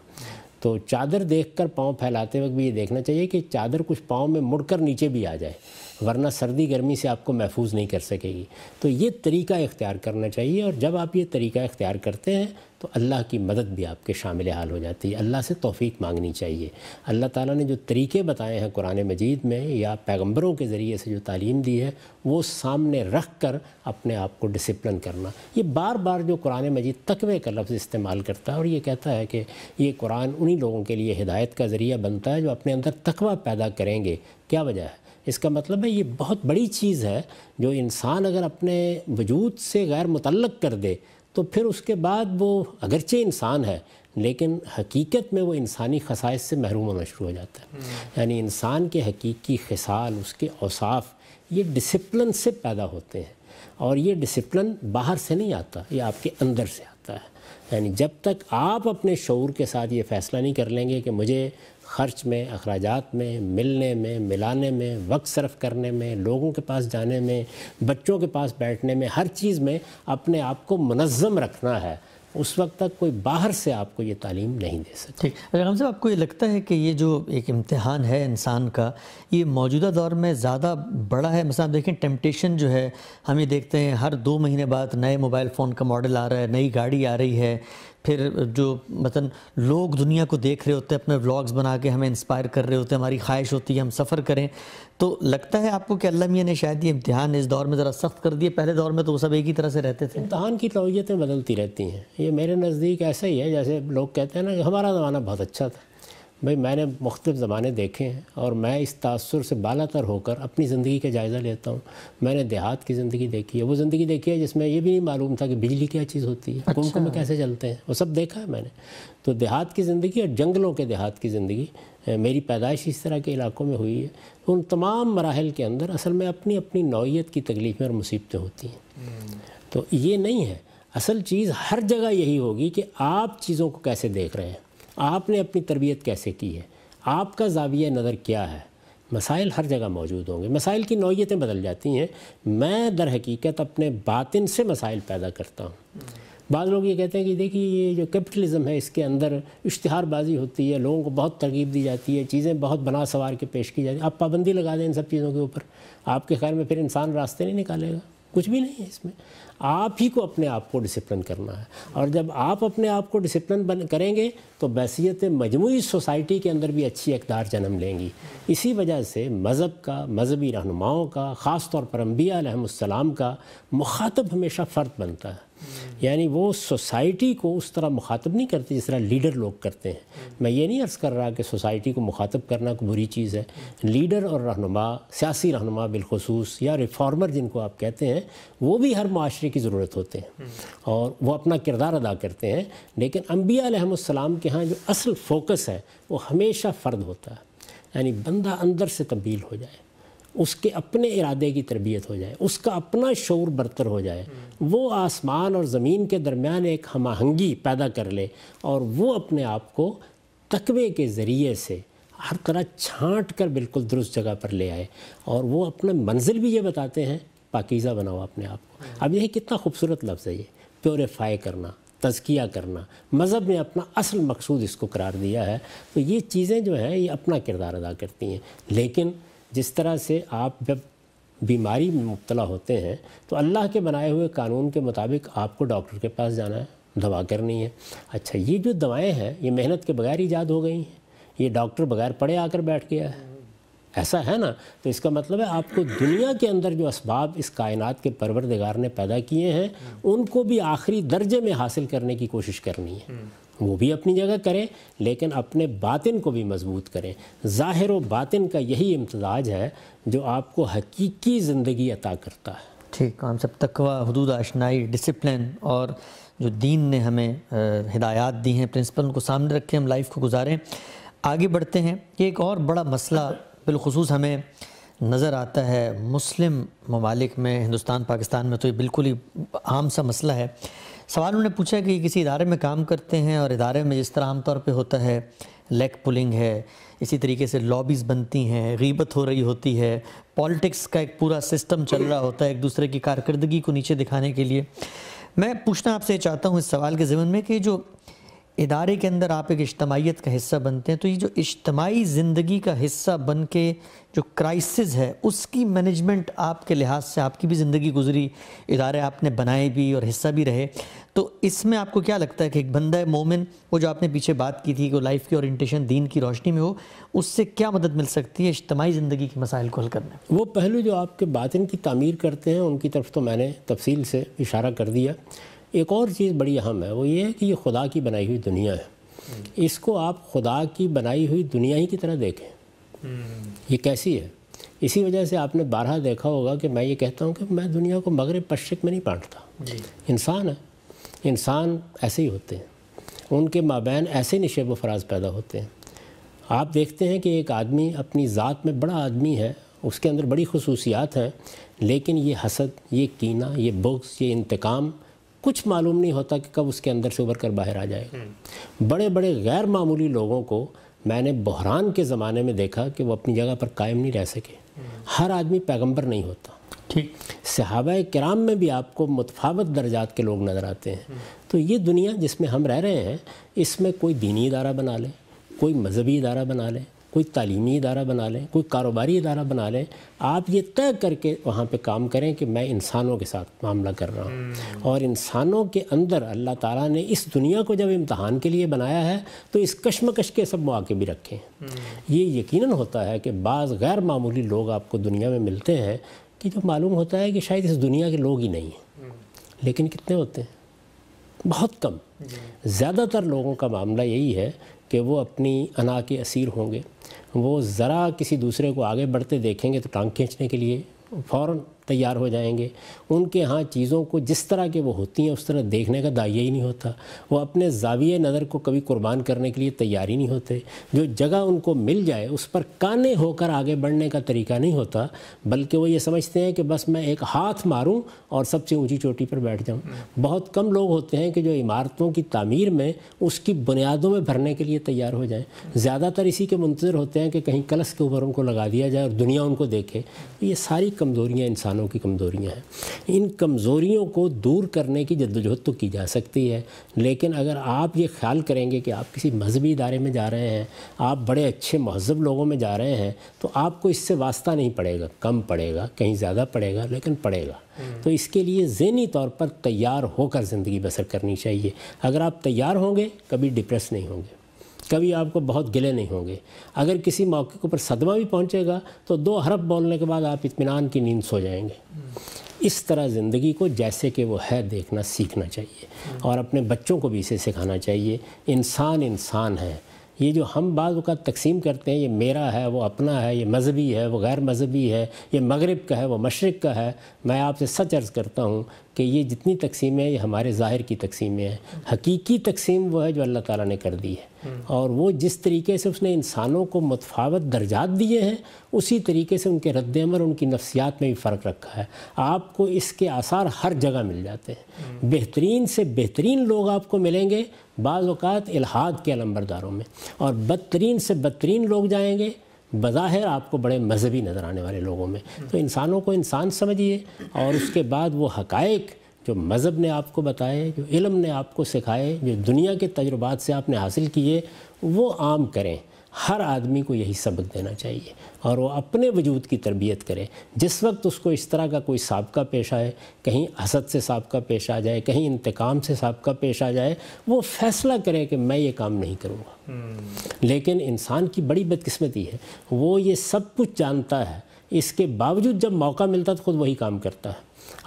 तो चादर देखकर पाँव फैलाते वक्त भी ये देखना चाहिए कि चादर कुछ पाँव में मुड़कर नीचे भी आ जाए वरना सर्दी गर्मी से आपको महफूज नहीं कर सकेगी तो ये तरीका इख्तियार करना चाहिए और जब आप ये तरीका इख्तियार करते हैं तो अल्लाह की मदद भी आपके शामिल हाल हो जाती है अल्लाह से तोफ़ी मांगनी चाहिए अल्लाह ताला ने जो तरीके बताए हैं कुरान मजीद में या पैगम्बरों के ज़रिए से जो तालीम दी है वो सामने रख कर अपने आप को डिसिप्लिन करना ये बार बार जो कुरान मजीद तकवे का लफ्ज़ इस्तेमाल करता है और ये कहता है कि ये कुरान उन्हीं लोगों के लिए हिदायत का ज़रिया बनता है जो अपने अंदर तकवा पैदा करेंगे क्या वजह है इसका मतलब है ये बहुत बड़ी चीज़ है जो इंसान अगर अपने वजूद से गैर मुतलक कर दे तो फिर उसके बाद वो अगरचे इंसान है लेकिन हकीकत में वो इंसानी खसाइस से महरूम होना शुरू हो जाता है हम्म। यानी इंसान के हकीकी खसाल उसके औसाफ ये डिसिप्लिन से पैदा होते हैं और ये डिसिप्लिन बाहर से नहीं आता ये आपके अंदर से आता है यानी जब तक आप अपने शौर के साथ ये फ़ैसला नहीं कर लेंगे कि मुझे खर्च में अखराज में मिलने में मिलाने में वक्त सर्फ करने में लोगों के पास जाने में बच्चों के पास बैठने में हर चीज़ में अपने आप को मनज़म रखना है उस वक्त तक कोई बाहर से आपको ये तालीम नहीं दे सकता ठीक हम सब आपको ये लगता है कि ये जो एक इम्तहान है इंसान का ये मौजूदा दौर में ज़्यादा बड़ा है मसा देखें टेम्पटेशन जो है हम ये देखते हैं हर दो महीने बाद नए मोबाइल फ़ोन का मॉडल आ रहा है नई गाड़ी आ रही है फिर जो मतलब लोग दुनिया को देख रहे होते हैं अपने व्लॉग्स बना के हमें इंस्पायर कर रहे होते हैं हमारी ख्वाहिश होती है हम सफ़र करें तो लगता है आपको कि अल्लाह मियाँ ने शायद ये इम्तिहान इस दौर में ज़रा सख्त कर दिए पहले दौर में तो वो सब एक ही तरह से रहते थे इम्तहान की तोयतें बदलती रहती हैं ये मेरे नज़दीक ऐसा ही है जैसे लोग कहते हैं ना कि हमारा ज़माना बहुत अच्छा था भाई मैंने मुख्तफ ज़माने देखे हैं और मैं इस तसर से बाला तर होकर अपनी ज़िंदगी का जायज़ा लेता हूँ मैंने देहात की ज़िंदगी देखी है वो ज़िंदगी देखी है जिसमें ये भी नहीं मालूम था कि बिजली क्या चीज़ होती है अच्छा। कुमकुम में कैसे चलते हैं वो सब देखा है मैंने तो देहात की ज़िंदगी और जंगलों के देहात की ज़िंदगी मेरी पैदाइश इस तरह के इलाकों में हुई है उन तमाम मराहल के अंदर असल में अपनी अपनी नौीयत की तकलीफ़ें और मुसीबतें होती हैं हम्म। तो ये नहीं है असल चीज़ हर जगह यही होगी कि आप चीज़ों को कैसे देख रहे हैं आपने अपनी तरबियत कैसे की है आपका जाविया नज़र क्या है मसाइल हर जगह मौजूद होंगे मसाइल की नौीयतें बदल जाती हैं मैं दर हकीकत अपने बातिन से मसाइल पैदा करता हूँ बाद लोग ये कहते हैं कि देखिए ये जो कैपिटलिज्म है इसके अंदर इश्तहारबाजी होती है लोगों को बहुत तरगीब दी जाती है चीज़ें बहुत बना सवार के पेश की जाती है आप पाबंदी लगा दें इन सब चीज़ों के ऊपर आपके ख्याल में फिर इंसान रास्ते नहीं निकालेगा कुछ भी नहीं है इसमें आप ही को अपने आप को डिसिप्लिन करना है और जब आप अपने आप को डिसिप्लिन करेंगे तो बैसीत मजमू सोसाइटी के अंदर भी अच्छी अकदार जन्म लेंगी इसी वजह से मज़हब का मजहबी रहनुमाओं का ख़ास तौर पर अम्बिया का मुखातब हमेशा फ़र्द बनता है यानी वो सोसाइटी को उस तरह मुखातब नहीं करते जिस तरह लीडर लोग करते हैं मैं ये नहीं अर्ज़ कर रहा कि सोसाइटी को मुखातब करना कोई बुरी चीज़ है लीडर और रहनुमा सियासी रहनुमा बिलखसूस या रिफॉर्मर जिनको आप कहते हैं वो भी हर माशरे की ज़रूरत होते हैं और वह अपना किरदार अदा करते हैं लेकिन अम्बियाम के यहाँ जो असल फोकस है वो हमेशा फ़र्द होता है यानी बंदा अंदर से तब्दील हो जाए उसके अपने इरादे की तरबियत हो जाए उसका अपना शोर बरतर हो जाए वो आसमान और ज़मीन के दरमियान एक हम आहंगी पैदा कर ले और वो अपने आप को तकबे के ज़रिए से हर तरह छांट कर बिल्कुल दुरुस्त जगह पर ले आए और वो अपना मंजिल भी ये बताते हैं पाकिज़ा बनाओ अपने आप को अब यह कितना खूबसूरत लफ्ज़ है ये प्योरीफाई करना तजकिया करना मज़हब ने अपना असल मकसूद इसको करार दिया है तो ये चीज़ें जो हैं ये अपना किरदार अदा करती हैं लेकिन जिस तरह से आप जब बीमारी में मुबतला होते हैं तो अल्लाह के बनाए हुए कानून के मुताबिक आपको डॉक्टर के पास जाना है दवा करनी है अच्छा ये जो दवाएं हैं ये मेहनत के बगैर ईजाद हो गई हैं ये डॉक्टर बगैर पढ़े आकर बैठ गया है ऐसा है ना तो इसका मतलब है आपको दुनिया के अंदर जो इसबाब इस कायनात के परवरदिगार ने पैदा किए हैं उनको भी आखिरी दर्जे में हासिल करने की कोशिश करनी है वो भी अपनी जगह करें लेकिन अपने बातिन को भी मजबूत करें ज़ाहिर व बातिन का यही इम्तजाज है जो आपको हकीकी ज़िंदगी अता करता है ठीक हम सब तकवा हदूद आशनाई डिसिप्लिन और जो दीन ने हमें हिदायत दी हैं प्रिंसिपल उनको सामने रखें हम लाइफ को गुजारें आगे बढ़ते हैं ये एक और बड़ा मसला बिलखसूस हमें नज़र आता है मुस्लिम ममालिक में हिंदुस्तान पाकिस्तान में तो ये बिल्कुल ही आम सा मसला है सवाल उन्होंने पूछा कि किसी इदारे में काम करते हैं और इदारे में जिस तरह आमतौर पर होता है लेग पुलिंग है इसी तरीके से लॉबीज़ बनती हैं गीबत हो रही होती है पॉलिटिक्स का एक पूरा सिस्टम चल रहा होता है एक दूसरे की कारकर्दगी को नीचे दिखाने के लिए मैं पूछना आपसे चाहता हूँ इस सवाल के ज़िमन में कि जो इदारे के अंदर आप एक इज्तमाहीत का हिस्सा बनते हैं तो ये जो इज्तमाही ज़िंदगी का हिस्सा बन के जो क्राइसिस है उसकी मैनेजमेंट आपके लिहाज से आपकी भी ज़िंदगी गुजरी इदारे आपने बनाए भी और हिस्सा भी रहे तो इसमें आपको क्या लगता है कि एक बंदा मोमिन वो जो आपने पीछे बात की थी कि लाइफ की औरटेशन दीन की रोशनी में हो उससे क्या मदद मिल सकती है इज्तमाही ज़िंदगी के मसाइल को हल करने वो पहलू जो आपके बातिन की तमीर करते हैं उनकी तरफ तो मैंने तफसील से इशारा कर दिया एक और चीज़ बड़ी अहम है वो ये है कि ये खुदा की बनाई हुई दुनिया है इसको आप खुदा की बनाई हुई दुनिया ही की तरह देखें हम्म। ये कैसी है इसी वजह से आपने बारह देखा होगा कि मैं ये कहता हूँ कि मैं दुनिया को मगरब पश्चिक में नहीं बांटता इंसान है इंसान ऐसे ही होते हैं उनके माबैन ऐसे नशेब फराज पैदा होते हैं आप देखते हैं कि एक आदमी अपनी ज़ात में बड़ा आदमी है उसके अंदर बड़ी खसूसियात हैं लेकिन ये हसद ये कीना ये बुक्स ये इंतकाम कुछ मालूम नहीं होता कि कब उसके अंदर से उभर कर बाहर आ जाएगा हम्म। बड़े बड़े गैर मामूली लोगों को मैंने बहरान के ज़माने में देखा कि वो अपनी जगह पर कायम नहीं रह सके हम्म। हर आदमी पैगंबर नहीं होता ठीक सहाब कराम में भी आपको मुतफावत दर्जात के लोग नज़र आते हैं हम्म। तो ये दुनिया जिसमें हम रह रहे हैं इसमें कोई दीनी इदारा बना लें कोई मजहबी इदारा बना लें कोई तालीमी इदारा बना लें कोई कारोबारी इदारा बना लें आप ये तय करके वहाँ पर काम करें कि मैं इंसानों के साथ मामला कर रहा हूँ हम्म। और इंसानों के अंदर अल्लाह ताली ने इस दुनिया को जब इम्तहान के लिए बनाया है तो इस कश्मकश के सब मौके भी रखें हम्म। ये यकीन होता है कि बाज़ गैर मामूली लोग आपको दुनिया में मिलते हैं कि जब मालूम होता है कि शायद इस दुनिया के लोग ही नहीं हैं हम्म। लेकिन कितने होते हैं बहुत कम ज़्यादातर लोगों का मामला यही है कि वो अपनी अना के असीर होंगे वो ज़रा किसी दूसरे को आगे बढ़ते देखेंगे तो टांग खींचने के लिए फ़ौर तैयार हो जाएंगे उनके यहाँ चीज़ों को जिस तरह के वो होती हैं उस तरह देखने का दाइया ही नहीं होता वो अपने जाविय नज़र को कभी कुर्बान करने के लिए तैयार ही नहीं होते जो जगह उनको मिल जाए उस पर काने होकर आगे बढ़ने का तरीका नहीं होता बल्कि वो ये समझते हैं कि बस मैं एक हाथ मारूँ और सबसे ऊँची चोटी पर बैठ जाऊँ बहुत कम लोग होते हैं कि जो इमारतों की तमीर में उसकी बुनियादों में भरने के लिए तैयार हो जाएँ ज़्यादातर इसी के मंतज़र होते हैं कि कहीं कलश के ऊपर उनको लगा दिया जाए और दुनिया उनको देखे ये सारी कमज़ोरियाँ इंसान इंसानों की कमज़ोरियाँ हैं इन कमज़ोरियों को दूर करने की जद्दोजहद तो की जा सकती है लेकिन अगर आप ये ख्याल करेंगे कि आप किसी मजहबी इदारे में जा रहे हैं आप बड़े अच्छे महजब लोगों में जा रहे हैं तो आपको इससे वास्ता नहीं पड़ेगा कम पड़ेगा कहीं ज़्यादा पड़ेगा लेकिन पड़ेगा हम्म। तो इसके लिए जहनी तौर पर तैयार होकर ज़िंदगी बसर करनी चाहिए अगर आप तैयार होंगे कभी डिप्रेस नहीं होंगे कभी आपको बहुत गिले नहीं होंगे अगर किसी मौके के ऊपर सदमा भी पहुंचेगा तो दो हरफ बोलने के बाद आप इतमान की नींद सो जाएंगे इस तरह ज़िंदगी को जैसे कि वो है देखना सीखना चाहिए और अपने बच्चों को भी इसे सिखाना चाहिए इंसान इंसान है ये जो हम बाद का तकसीम करते हैं ये मेरा है वो अपना है ये मजहबी है वो गैर मजहबी है ये मगरब का है वो मशरक़ का है मैं आपसे सच अर्ज़ करता हूँ कि ये जितनी तकसीमें हैं ये हमारे ज़ाहिर की तकसीमें हैं हकीकी तकसीम वो है जो अल्लाह ताला ने कर दी है और वो जिस तरीके से उसने इंसानों को मतफावत दर्जात दिए हैं उसी तरीके से उनके रद्दमल उनकी नफ्सियात में भी फ़र्क रखा है आपको इसके आसार हर जगह मिल जाते हैं बेहतरीन से बेहतरीन लोग आपको मिलेंगे बाज़ात इलाहाद के अलम्बरदारों में और बदतरीन से बदतरीन लोग जाएंगे बज़ाहिर आपको बड़े मजहबी नज़र आने वाले लोगों में तो इंसानों को इंसान समझिए और उसके बाद वो हकायक जो मज़हब ने आपको बताए जो इलम ने आपको सिखाए जो दुनिया के तजुर्बात से आपने हासिल किए वो आम करें हर आदमी को यही सबक देना चाहिए और वो अपने वजूद की तरबियत करे जिस वक्त उसको इस तरह का कोई सबका पेश आए कहीं हसद से सबका पेश आ जाए कहीं इंतकाम से सबका पेश आ जाए वो फैसला करे कि मैं ये काम नहीं करूँगा हम्म। लेकिन इंसान की बड़ी बदकस्मती है वो ये सब कुछ जानता है इसके बावजूद जब मौका मिलता तो खुद वही काम करता है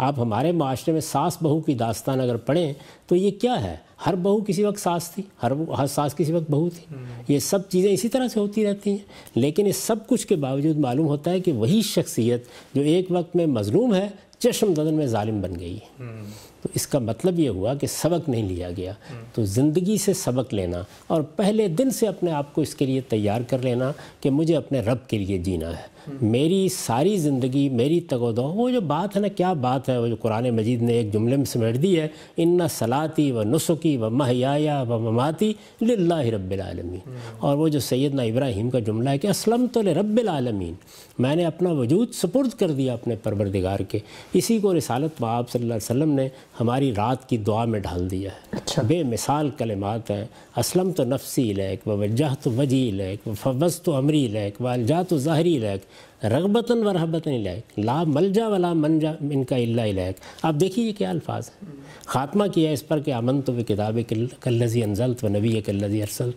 आप हमारे माशरे में सास बहू की दास्तान अगर पढ़ें तो ये क्या है हर बहू किसी वक्त सास थी हर हर सास किसी वक्त बहू थी ये सब चीज़ें इसी तरह से होती रहती हैं लेकिन इस सब कुछ के बावजूद मालूम होता है कि वही शख्सियत जो एक वक्त में मजलूम है चश्म ददन में ालिम बन गई है तो इसका मतलब ये हुआ कि सबक नहीं लिया गया तो ज़िंदगी से सबक लेना और पहले दिन से अपने आप को इसके लिए तैयार कर लेना कि मुझे अपने रब के लिए जीना है मेरी सारी ज़िंदगी मेरी तगोदो वो जो बात है ना क्या बात है वो जो कुरान मजीद ने एक जुमले में समेट दी है इन्ना सलाती व नुसुकी व महयाया व ममाती ला रबालमीन और वो जो सैदना इब्राहिम का जुमला है कि असलम तो रबालमीन मैंने अपना वजूद सपुर्द कर दिया अपने परवरदिगार के इसी को रिसालत बाब सल्ला वसम ने हमारी रात की दुआ में ढाल दिया है अच्छा बेमिसाल कलमात हैं असलम तो नफसी लैक व वजह तो वजी लैक व फवस तो अमरी लैक वालजा तो ज़ाहरी लैक रगबतन व रहबतन इलायक ला मलजा वला मनजा इनका इल्ला इलायक आप देखिए ये क्या अल्फाज है ख़ात्मा किया इस पर कि आमन तो वे किताब कल्लजी अनजलत व नबी कल्लजी अरसल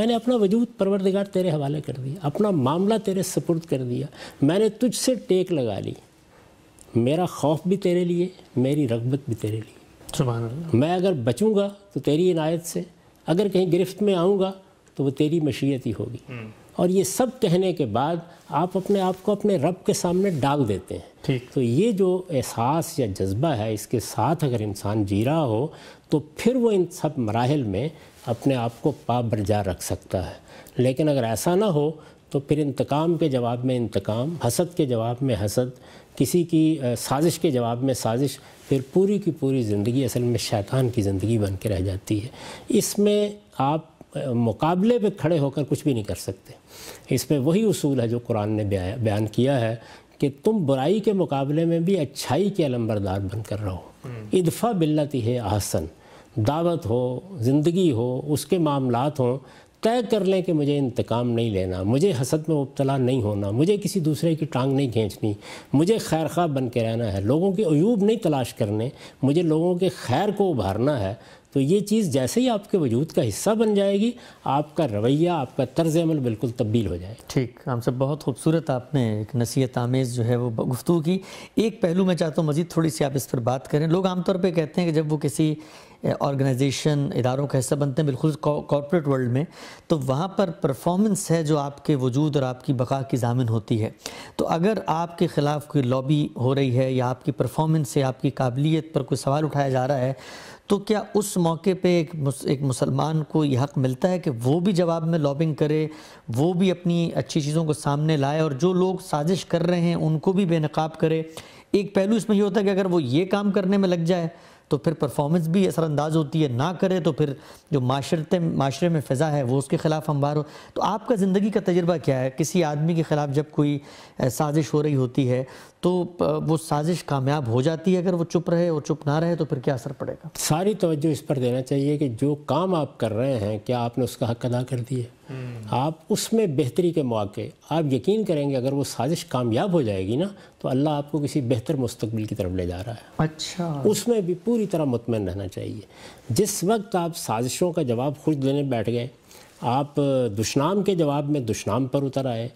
मैंने अपना वजूद परवरदिगार तेरे हवाले कर दिया अपना मामला तेरे सपुर्द कर दिया मैंने तुझसे टेक लगा ली मेरा खौफ भी तेरे लिए मेरी रगबत भी तेरे लिए मैं अगर बचूँगा तो तेरी इनायत से अगर कहीं गिरफ्त में आऊँगा तो वो तेरी मशीयत ही होगी हम्म। और ये सब कहने के बाद आप अपने आप को अपने रब के सामने डाल देते हैं ठीक तो ये जो एहसास या जज्बा है इसके साथ अगर इंसान जी रहा हो तो फिर वो इन सब मराहल में अपने आप को पाबरजा रख सकता है लेकिन अगर ऐसा ना हो तो फिर इंतकाम के जवाब में इंतकाम हसद के जवाब में हसद किसी की साजिश के जवाब में साजिश फिर पूरी की पूरी ज़िंदगी असल में शैतान की ज़िंदगी बन के रह जाती है इसमें आप मुकाबले पे खड़े होकर कुछ भी नहीं कर सकते इसमें वही उसूल है जो कुरान ने बयान किया है कि तुम बुराई के मुकाबले में भी अच्छाई के अलम्बरदार बनकर रहो हम्म। इदफ़ा बिल्लती है आहसन दावत हो ज़िंदगी हो उसके मामलात हों तय कर लें कि मुझे इंतकाम नहीं लेना मुझे हसद में मुबतला नहीं होना मुझे किसी दूसरे की टांग नहीं खींचनी मुझे खैर खा बन के रहना है लोगों के अयूब नहीं तलाश करने मुझे लोगों के खैर को उभारना है तो ये चीज़ जैसे ही आपके वजूद का हिस्सा बन जाएगी आपका रवैया आपका तर्ज अमल बिल्कुल तब्दील हो जाए ठीक हम सब बहुत खूबसूरत आपने एक नसीहत आमेज़ जो है वो गुफ्तू की एक पहलू मैं चाहता हूँ मज़ीद थोड़ी सी आप इस पर बात करें लोग आमतौर पर कहते हैं कि जब वो किसी ऑर्गेनाइजेशन इदारों का हिस्सा बनते हैं बिल्कुल कॉरपोरेट वर्ल्ड में तो वहाँ पर परफॉर्मेंस है जो आपके वजूद और आपकी बका की जामिन होती है तो अगर आपके ख़िलाफ़ कोई लॉबी हो रही है या आपकी परफॉर्मेंस से आपकी काबिलियत पर कोई सवाल उठाया जा रहा है तो क्या उस मौके पे एक मुस, एक मुसलमान को यह हक़ मिलता है कि वो भी जवाब में लॉबिंग करे वो भी अपनी अच्छी चीज़ों को सामने लाए और जो लोग साजिश कर रहे हैं उनको भी बेनकाब करे एक पहलू इसमें ये होता है कि अगर वो ये काम करने में लग जाए तो फिर परफॉर्मेंस भी असरानंदाज होती है ना करे तो फिर जो माशरते माशरे में फ़िज़ा है वो उसके ख़िलाफ़ हमवार हो तो आपका ज़िंदगी का तजर्बा क्या है किसी आदमी के ख़िलाफ़ जब कोई साजिश हो रही होती है तो वो साजिश कामयाब हो जाती है अगर वो चुप रहे और चुप ना रहे तो फिर क्या असर पड़ेगा सारी तोज्जो इस पर देना चाहिए कि जो काम आप कर रहे हैं क्या आपने उसका हक अदा कर दिया आप उसमें बेहतरी के मौके आप यकीन करेंगे अगर वो साजिश कामयाब हो जाएगी ना तो अल्लाह आपको किसी बेहतर मुस्तबिल की तरफ ले जा रहा है अच्छा उसमें भी पूरी तरह मुतमिन रहना चाहिए जिस वक्त आप साजिशों का जवाब खुद देने बैठ गए आप दुशनाम के जवाब में दुशनाम पर उतर आए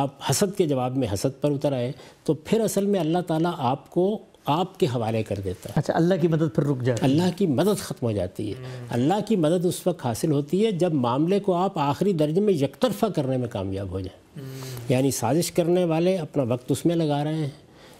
आप हसद के जवाब में हसद पर उतर आए तो फिर असल में अल्लाह ताला आपको आपके हवाले कर देता है अच्छा अल्लाह की मदद फिर रुक जाए अल्लाह की मदद ख़त्म हो जाती है अल्लाह की मदद उस वक्त हासिल होती है जब मामले को आप आखिरी दर्जे में यकतरफा करने में कामयाब हो जाए हम्म। यानी साजिश करने वाले अपना वक्त उसमें लगा रहे हैं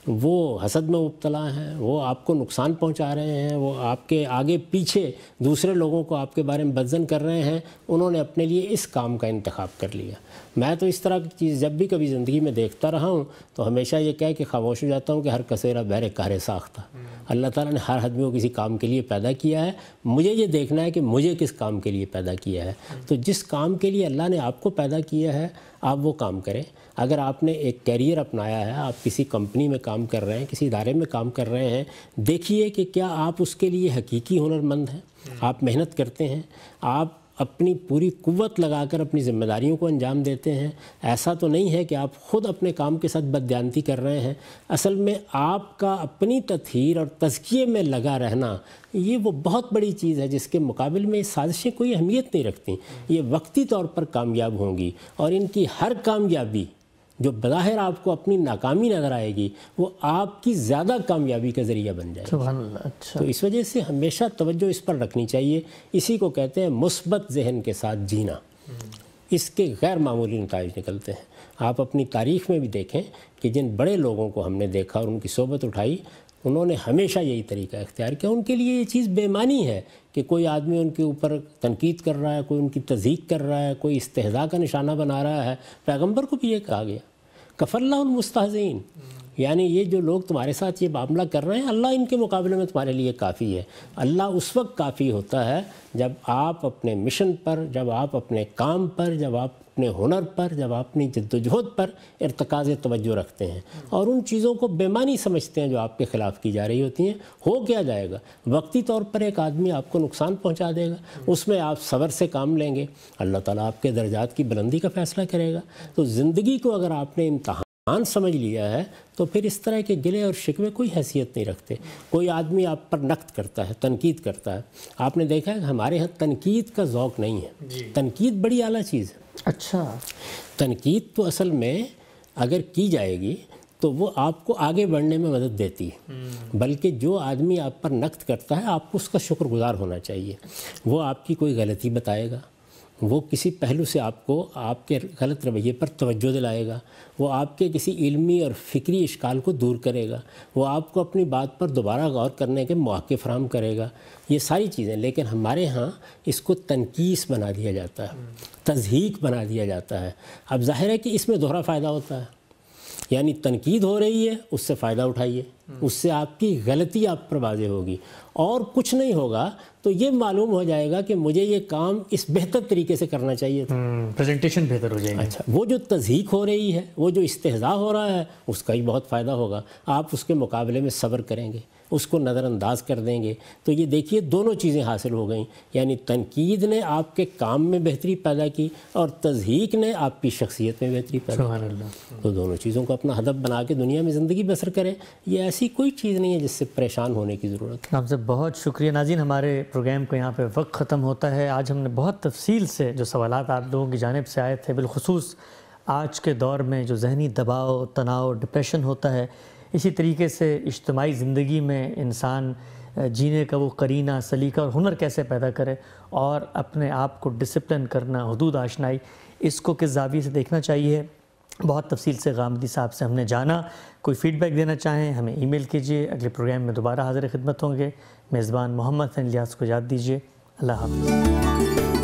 वो हसद में मुबतला हैं वो आपको नुकसान पहुंचा रहे हैं वो आपके आगे पीछे दूसरे लोगों को आपके बारे में बदजन कर रहे हैं उन्होंने अपने लिए इस काम का इंतखब कर लिया मैं तो इस तरह की चीज़ जब भी कभी ज़िंदगी में देखता रहा हूँ तो हमेशा ये कह के खामोश हो जाता हूँ कि हर कसेरा बहर कहरे साख्ता हम्म। अल्लाह ताला ने हर आदमी को किसी काम के लिए पैदा किया है मुझे ये देखना है कि मुझे किस काम के लिए पैदा किया है हम्म। तो जिस काम के लिए अल्लाह ने आपको पैदा किया है आप वो काम करें अगर आपने एक कैरियर अपनाया है आप किसी कंपनी में काम कर रहे हैं किसी इदारे में काम कर रहे हैं देखिए कि क्या आप उसके लिए हकीकी हुनरमंद हैं आप मेहनत करते हैं आप अपनी पूरी कुवत लगाकर अपनी जिम्मेदारियों को अंजाम देते हैं ऐसा तो नहीं है कि आप ख़ुद अपने काम के साथ बदयांती कर रहे हैं असल में आपका अपनी तथहीर और तजकिए में लगा रहना ये वो बहुत बड़ी चीज़ है जिसके मुकाबले में साजिशें कोई अहमियत नहीं रखती ये वक्ती तौर पर कामयाब होंगी और इनकी हर कामयाबी जो बज़ाहिर आपको अपनी नाकामी नज़र आएगी वो आपकी ज़्यादा कामयाबी का ज़रिया बन जाएगी अच्छा तो इस वजह से हमेशा तवज्जो इस पर रखनी चाहिए इसी को कहते हैं मुस्बत जहन के साथ जीना इसके गैर मामूली नतज निकलते हैं आप अपनी तारीख़ में भी देखें कि जिन बड़े लोगों को हमने देखा और उनकी सोबत उठाई उन्होंने हमेशा यही तरीका इख्तियार किया उनके लिए ये चीज़ बेमानी है कि कोई आदमी उनके ऊपर तनकीद कर रहा है कोई उनकी तजीक कर रहा है कोई इस्तेजा का निशाना बना रहा है पैगम्बर को भी ये कहा गया कफल्ला मुस्तजीन यानी ये जो लोग तुम्हारे साथ ये मामला कर रहे हैं अल्लाह इनके मुकाबले में तुम्हारे लिए काफ़ी है अल्लाह उस वक्त काफ़ी होता है जब आप अपने मिशन पर जब आप अपने काम पर जब आप अपने हुनर पर जब अपनी जद्दोजहद पर इरतकाज़ तवज्जो रखते हैं और उन चीज़ों को बेमानी समझते हैं जो आपके ख़िलाफ़ की जा रही होती हैं हो क्या जाएगा वक्ती तौर पर एक आदमी आपको नुकसान पहुँचा देगा उसमें आप सबर से काम लेंगे अल्लाह ताला आपके दर्जात की बुलंदी का फ़ैसला करेगा तो ज़िंदगी को अगर आपने इम्तहान मान समझ लिया है तो फिर इस तरह के गिले और शिकवे कोई हैसियत नहीं रखते कोई आदमी आप पर नक्त करता है तनकीद करता है आपने देखा है हमारे यहाँ तनकीद का ौक नहीं है तनकीद बड़ी आला चीज़ है अच्छा तनकीद तो असल में अगर की जाएगी तो वो आपको आगे बढ़ने में मदद देती है हम्म। बल्कि जो आदमी आप पर नक्त करता है आपको उसका शुक्रगुजार होना चाहिए वो आपकी कोई गलती बताएगा वो किसी पहलू से आपको आपके गलत रवैये पर तवज्जो दिलाएगा वो आपके किसी इल्मी और फिक्री इश्काल को दूर करेगा वो आपको अपनी बात पर दोबारा गौर करने के मौक़े फ्राहम करेगा ये सारी चीज़ें लेकिन हमारे यहाँ इसको तनकीस बना दिया जाता है तजहीक बना दिया जाता है अब जाहिर है कि इसमें दोहरा फ़ायदा होता है यानी तनकीद हो रही है उससे फ़ायदा उठाइए उससे आपकी गलती आप पर वाजे होगी और कुछ नहीं होगा तो ये मालूम हो जाएगा कि मुझे ये काम इस बेहतर तरीके से करना चाहिए था प्रेजेंटेशन हम्म, बेहतर हो जाएगा अच्छा वो जो तजीक हो रही है वो जो इस्तेजा हो रहा है उसका ही बहुत फ़ायदा होगा आप उसके मुकाबले में सब्र करेंगे उसको नज़रअंदाज कर देंगे तो ये देखिए दोनों चीज़ें हासिल हो गई यानी तनकीद ने आपके काम में बेहतरी पैदा की और तजहीक ने आपकी शख्सियत में बेहतरी पैदा की तो दोनों चीज़ों को अपना हदफ बना के दुनिया में ज़िंदगी बसर करें ये ऐसी कोई चीज़ नहीं है जिससे परेशान होने की ज़रूरत है आपसे बहुत शुक्रिया नाजिन हमारे प्रोग्राम को यहाँ पर वक्त ख़त्म होता है आज हमने बहुत तफसील से जो सवाल आप लोगों की जानब से आए थे बिलखसूस आज के दौर में जो जहनी दबाव तनाव डिप्रेशन होता है इसी तरीके से इज्तमाही ज़िंदगी में इंसान जीने का वो करीना सलीका और हुनर कैसे पैदा करे और अपने आप को डिसिप्लिन करना हदूद आशनाई इसको किस जाविये से देखना चाहिए बहुत तफसील से गामदी साहब से हमने जाना कोई फ़ीडबैक देना चाहें हमें ईमेल कीजिए अगले प्रोग्राम में दोबारा हाजिर खिदमत होंगे मेज़बान मोहम्मद लियास को याद दीजिए अल्लाह हाफ़